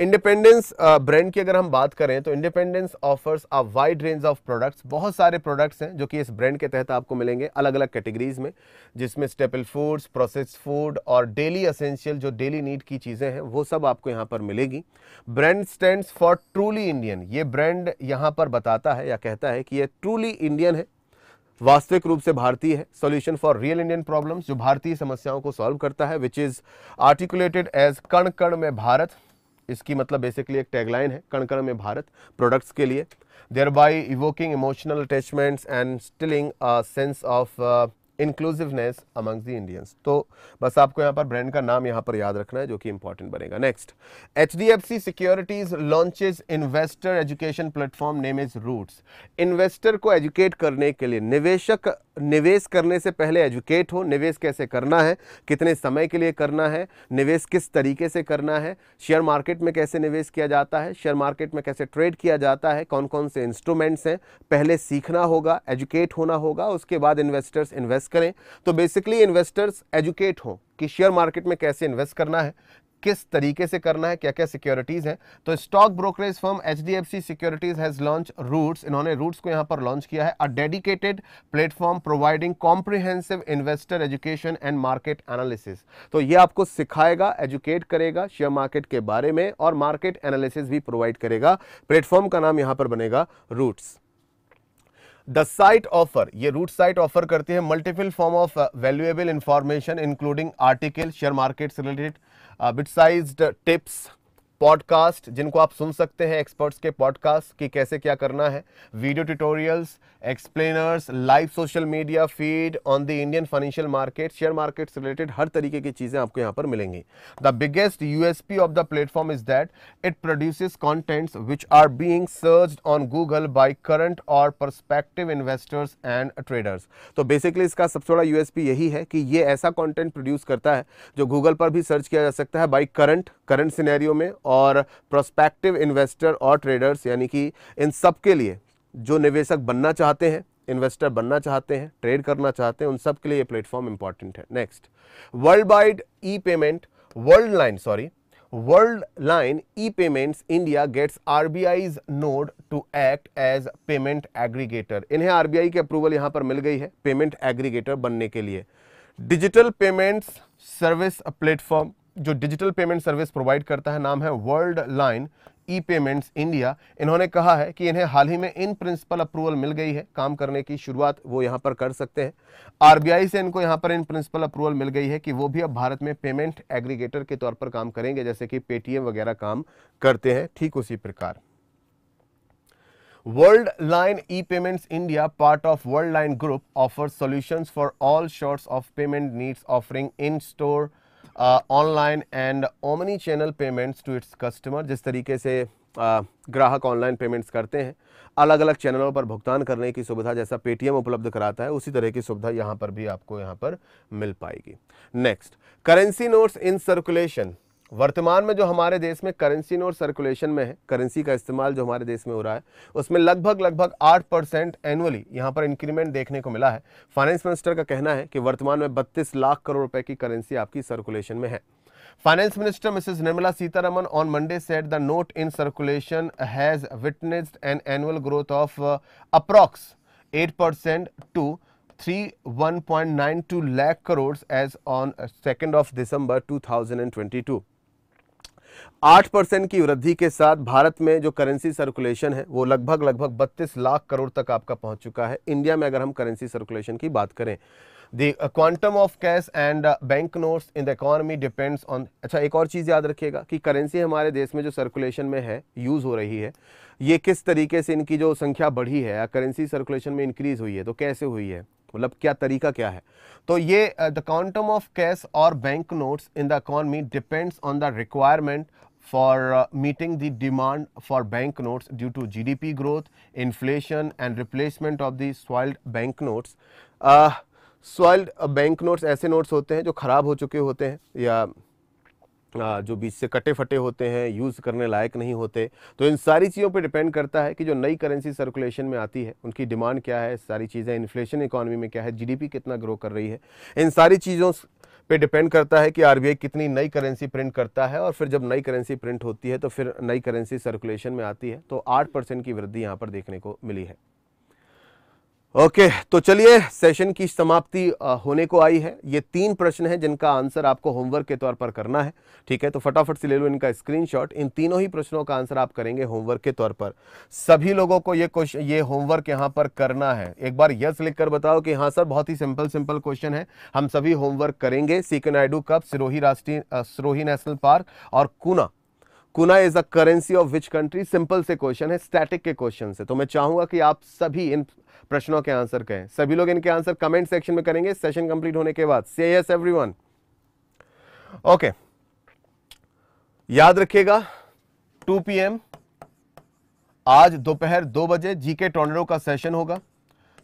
इंडिपेंडेंस ब्रांड uh, की अगर हम बात करें तो Independence offers a wide range of products बहुत सारे प्रोडक्ट्स हैं जो कि इस ब्रांड के तहत आपको मिलेंगे अलग अलग कैटेगरीज में जिसमें स्टेपल फूड्स प्रोसेस्ड फूड और डेली असेंशियल जो डेली नीड की चीज़ें हैं वो सब आपको यहाँ पर मिलेगी brand stand for truly Indian ये ब्रांड यहाँ पर बताता है या कहता है कि ये ट्रूली इंडियन है वास्तविक रूप से भारतीय है solution for real Indian problems जो भारतीय समस्याओं को सॉल्व करता है विच इज़ आर्टिकुलेटेड एज कण कण में भारत इसकी मतलब बेसिकली एक टैगलाइन है कण कण में भारत प्रोडक्ट्स के लिए thereby evoking emotional attachments and stilling a sense of inclusiveness among the Indians तो बस आपको यहाँ पर ब्रांड का नाम यहाँ पर याद रखना है जो कि इंपॉर्टेंट बनेगा next H D F C securities launches investor education platform name is Roots investor को एजुकेट करने के लिए निवेशक निवेश करने से पहले एजुकेट हो निवेश कैसे करना है कितने समय के लिए करना है निवेश किस तरीके से करना है शेयर मार्केट में कैसे निवेश किया जाता है शेयर मार्केट में कैसे ट्रेड किया जाता है कौन कौन से इंस्ट्रूमेंट्स हैं पहले सीखना होगा एजुकेट होना होगा उसके बाद इन्वेस्टर्स इन्वेस्ट करें तो बेसिकली इन्वेस्टर्स एजुकेट हों कि शेयर मार्केट में कैसे इन्वेस्ट करना है किस तरीके से करना है क्या क्या सिक्योरिटीज़ हैं तो stock brokerage firm H D F C securities has launch Roots इन्होंने रूट्स को यहां पर लॉन्च किया है a dedicated platform providing comprehensive investor education and market analysis तो ये आपको सिखाएगा एजुकेट करेगा शेयर मार्केट के बारे में और मार्केट एनालिसिस भी प्रोवाइड करेगा प्लेटफॉर्म का नाम यहां पर बनेगा रूट्स द साइट ऑफर ये रूट साइट ऑफर करती है multiple form of valuable information including article share market से related Uh, bit sized uh, tips podcast जिनको आप सुन सकते हैं एक्सपर्ट्स के पॉडकास्ट की कैसे क्या करना है video tutorials explainers live social media feed on the Indian financial market share market से रिलेटेड हर तरीके की चीज़ें आपको यहाँ पर मिलेंगी the biggest USP of the platform is that it produces contents which are being search on Google by current और परस्पेक्टिव इन्वेस्टर्स एंड ट्रेडर्स तो बेसिकली इसका सबसे बड़ा यूएसपी यही है कि ये ऐसा कॉन्टेंट प्रोड्यूस करता है जो गूगल पर भी सर्च किया जा सकता है बाई करंट करंट सिनेरियो में और और प्रोस्पेक्टिव इन्वेस्टर और ट्रेडर्स यानी कि इन सब के लिए जो निवेशक बनना चाहते हैं इन्वेस्टर बनना चाहते हैं ट्रेड करना चाहते हैं उन सब के लिए ये प्लेटफॉर्म इंपॉर्टेंट है next world wide e payment Worldline sorry Worldline e payments India gets R nod to act as payment aggregator इन्हें आर की अप्रूवल यहां पर मिल गई है पेमेंट एग्रीगेटर बनने के लिए डिजिटल पेमेंट्स सर्विस प्लेटफॉर्म जो डिजिटल पेमेंट सर्विस प्रोवाइड करता है नाम है Worldline e payments India इन्होंने कहा है कि इन्हें हाल ही में इन प्रिंसिपल अप्रूवल मिल गई है काम करने की शुरुआत वो यहां पर कर सकते हैं आरबीआई से इनको यहां पर इन प्रिंसिपल अप्रूवल मिल गई है कि वो भी अब भारत में पेमेंट एग्रीगेटर के तौर पर काम करेंगे जैसे कि पेटीएम वगैरह काम करते हैं ठीक उसी प्रकार Worldline e payment India part of Worldline group offer solution for all short of payment needs offering in store online and omnichannel payments to its customer जिस तरीके से uh, ग्राहक ऑनलाइन पेमेंट्स करते हैं अलग अलग चैनलों पर भुगतान करने की सुविधा जैसा पेटीएम उपलब्ध कराता है उसी तरह की सुविधा यहाँ पर भी आपको यहाँ पर मिल पाएगी next currency notes in circulation वर्तमान में जो हमारे देश में करेंसी नोट सर्कुलेशन में है करेंसी का इस्तेमाल जो हमारे देश में हो रहा है उसमें लगभग लगभग आठ परसेंट एनुअली यहाँ पर इंक्रीमेंट देखने को मिला है फाइनेंस मिनिस्टर का कहना है कि वर्तमान में बत्तीस लाख करोड़ रुपए की करेंसी आपकी सर्कुलेशन में है Finance Minister Mrs. Nirmala Sitaraman on Monday said the note in circulation has witnessed an annual growth of uh, approx 8% to 31.92 lakh crores as on 2nd of December to आठ percent की वृद्धि के साथ भारत में जो currency circulation है वो लगभग लगभग बत्तीस लाख करोड़ तक आपका पहुंच चुका है इंडिया में अगर हम करेंसी सर्कुलेशन की बात करें the quantum of cash and bank notes in the economy depends on अच्छा एक और चीज़ याद रखिएगा कि करेंसी हमारे देश में जो सर्कुलेशन में है यूज़ हो रही है ये किस तरीके से इनकी जो संख्या बढ़ी है या करेंसी सर्कुलेशन में इंक्रीज़ हुई है तो कैसे हुई है मतलब क्या तरीका क्या है तो ये द क्वांटम ऑफ कैश और bank notes in the economy depends on the requirement for meeting the demand for bank notes due to G D P growth inflation and replacement of the soiled bank notes soiled bank notes ऐसे notes होते हैं जो खराब हो चुके होते हैं या जो बीच से कटे फटे होते हैं यूज़ करने लायक नहीं होते तो इन सारी चीज़ों पे डिपेंड करता है कि जो नई करेंसी सर्कुलेशन में आती है उनकी डिमांड क्या है सारी चीज़ें इन्फ्लेशन इकोनॉमी में क्या है जीडीपी कितना ग्रो कर रही है इन सारी चीज़ों पे डिपेंड करता है कि आरबीआई कितनी नई करेंसी प्रिंट करता है और फिर जब नई करेंसी प्रिंट होती है तो फिर नई करेंसी सर्कुलेशन में आती है तो आठ परसेंट की वृद्धि यहाँ पर देखने को मिली है ओके okay, तो चलिए सेशन की समाप्ति होने को आई है ये तीन प्रश्न हैं जिनका आंसर आपको होमवर्क के तौर पर करना है ठीक है तो फटाफट से ले लो इनका स्क्रीनशॉट इन तीनों ही प्रश्नों का आंसर आप करेंगे होमवर्क के तौर पर सभी लोगों को ये क्वेश्चन ये होमवर्क यहाँ पर करना है एक बार यस लिख कर बताओ कि हाँ सर बहुत ही सिंपल सिंपल क्वेश्चन है हम सभी होमवर्क करेंगे सीके नायडू कप सिरोही राष्ट्रीय सिरोही नेशनल पार्क और kuna kuna is a currency of which country simple से क्वेश्चन है स्टैटिक के क्वेश्चन से तो मैं चाहूंगा कि आप सभी इन प्रश्नों के आंसर कहें सभी लोग इनके आंसर कमेंट सेक्शन में करेंगे सेशन कंप्लीट होने के बाद से यस वन ओके याद रखिएगा 2 पीएम आज दोपहर दो बजे जीके टॉन्डरो का सेशन होगा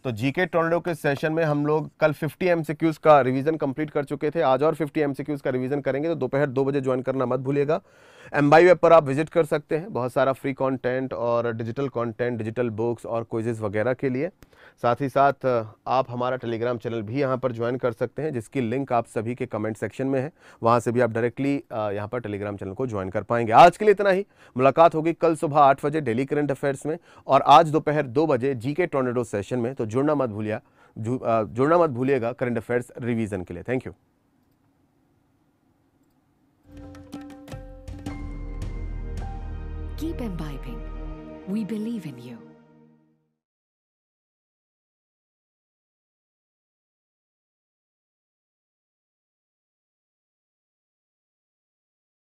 तो जीके टोल्डो के सेशन में हम लोग कल 50 एमसीक्यूज का रिवीजन कंप्लीट कर चुके थे आज और 50 एमसीक्यूज का रिवीजन करेंगे तो दोपहर दो बजे ज्वाइन करना मत भूलिएगा एम बाई वेब पर आप विजिट कर सकते हैं बहुत सारा फ्री कंटेंट और डिजिटल कंटेंट डिजिटल बुक्स और क्विजेज वगैरह के लिए साथ ही साथ आप हमारा टेलीग्राम चैनल भी यहाँ पर ज्वाइन कर सकते हैं जिसकी लिंक आप सभी के कमेंट सेक्शन में है वहाँ से भी आप डायरेक्टली यहाँ पर टेलीग्राम चैनल को ज्वाइन कर पाएंगे आज के लिए इतना ही मुलाकात होगी कल सुबह आठ बजे डेली करंट अफेयर्स में और आज दोपहर दो बजे जी के सेशन में तो जुड़ना मत भूलिया जुड़ना मत भूलिएगा करंट अफेयर्स रिवीजन के लिए thank you Keep imbibing. We believe in you.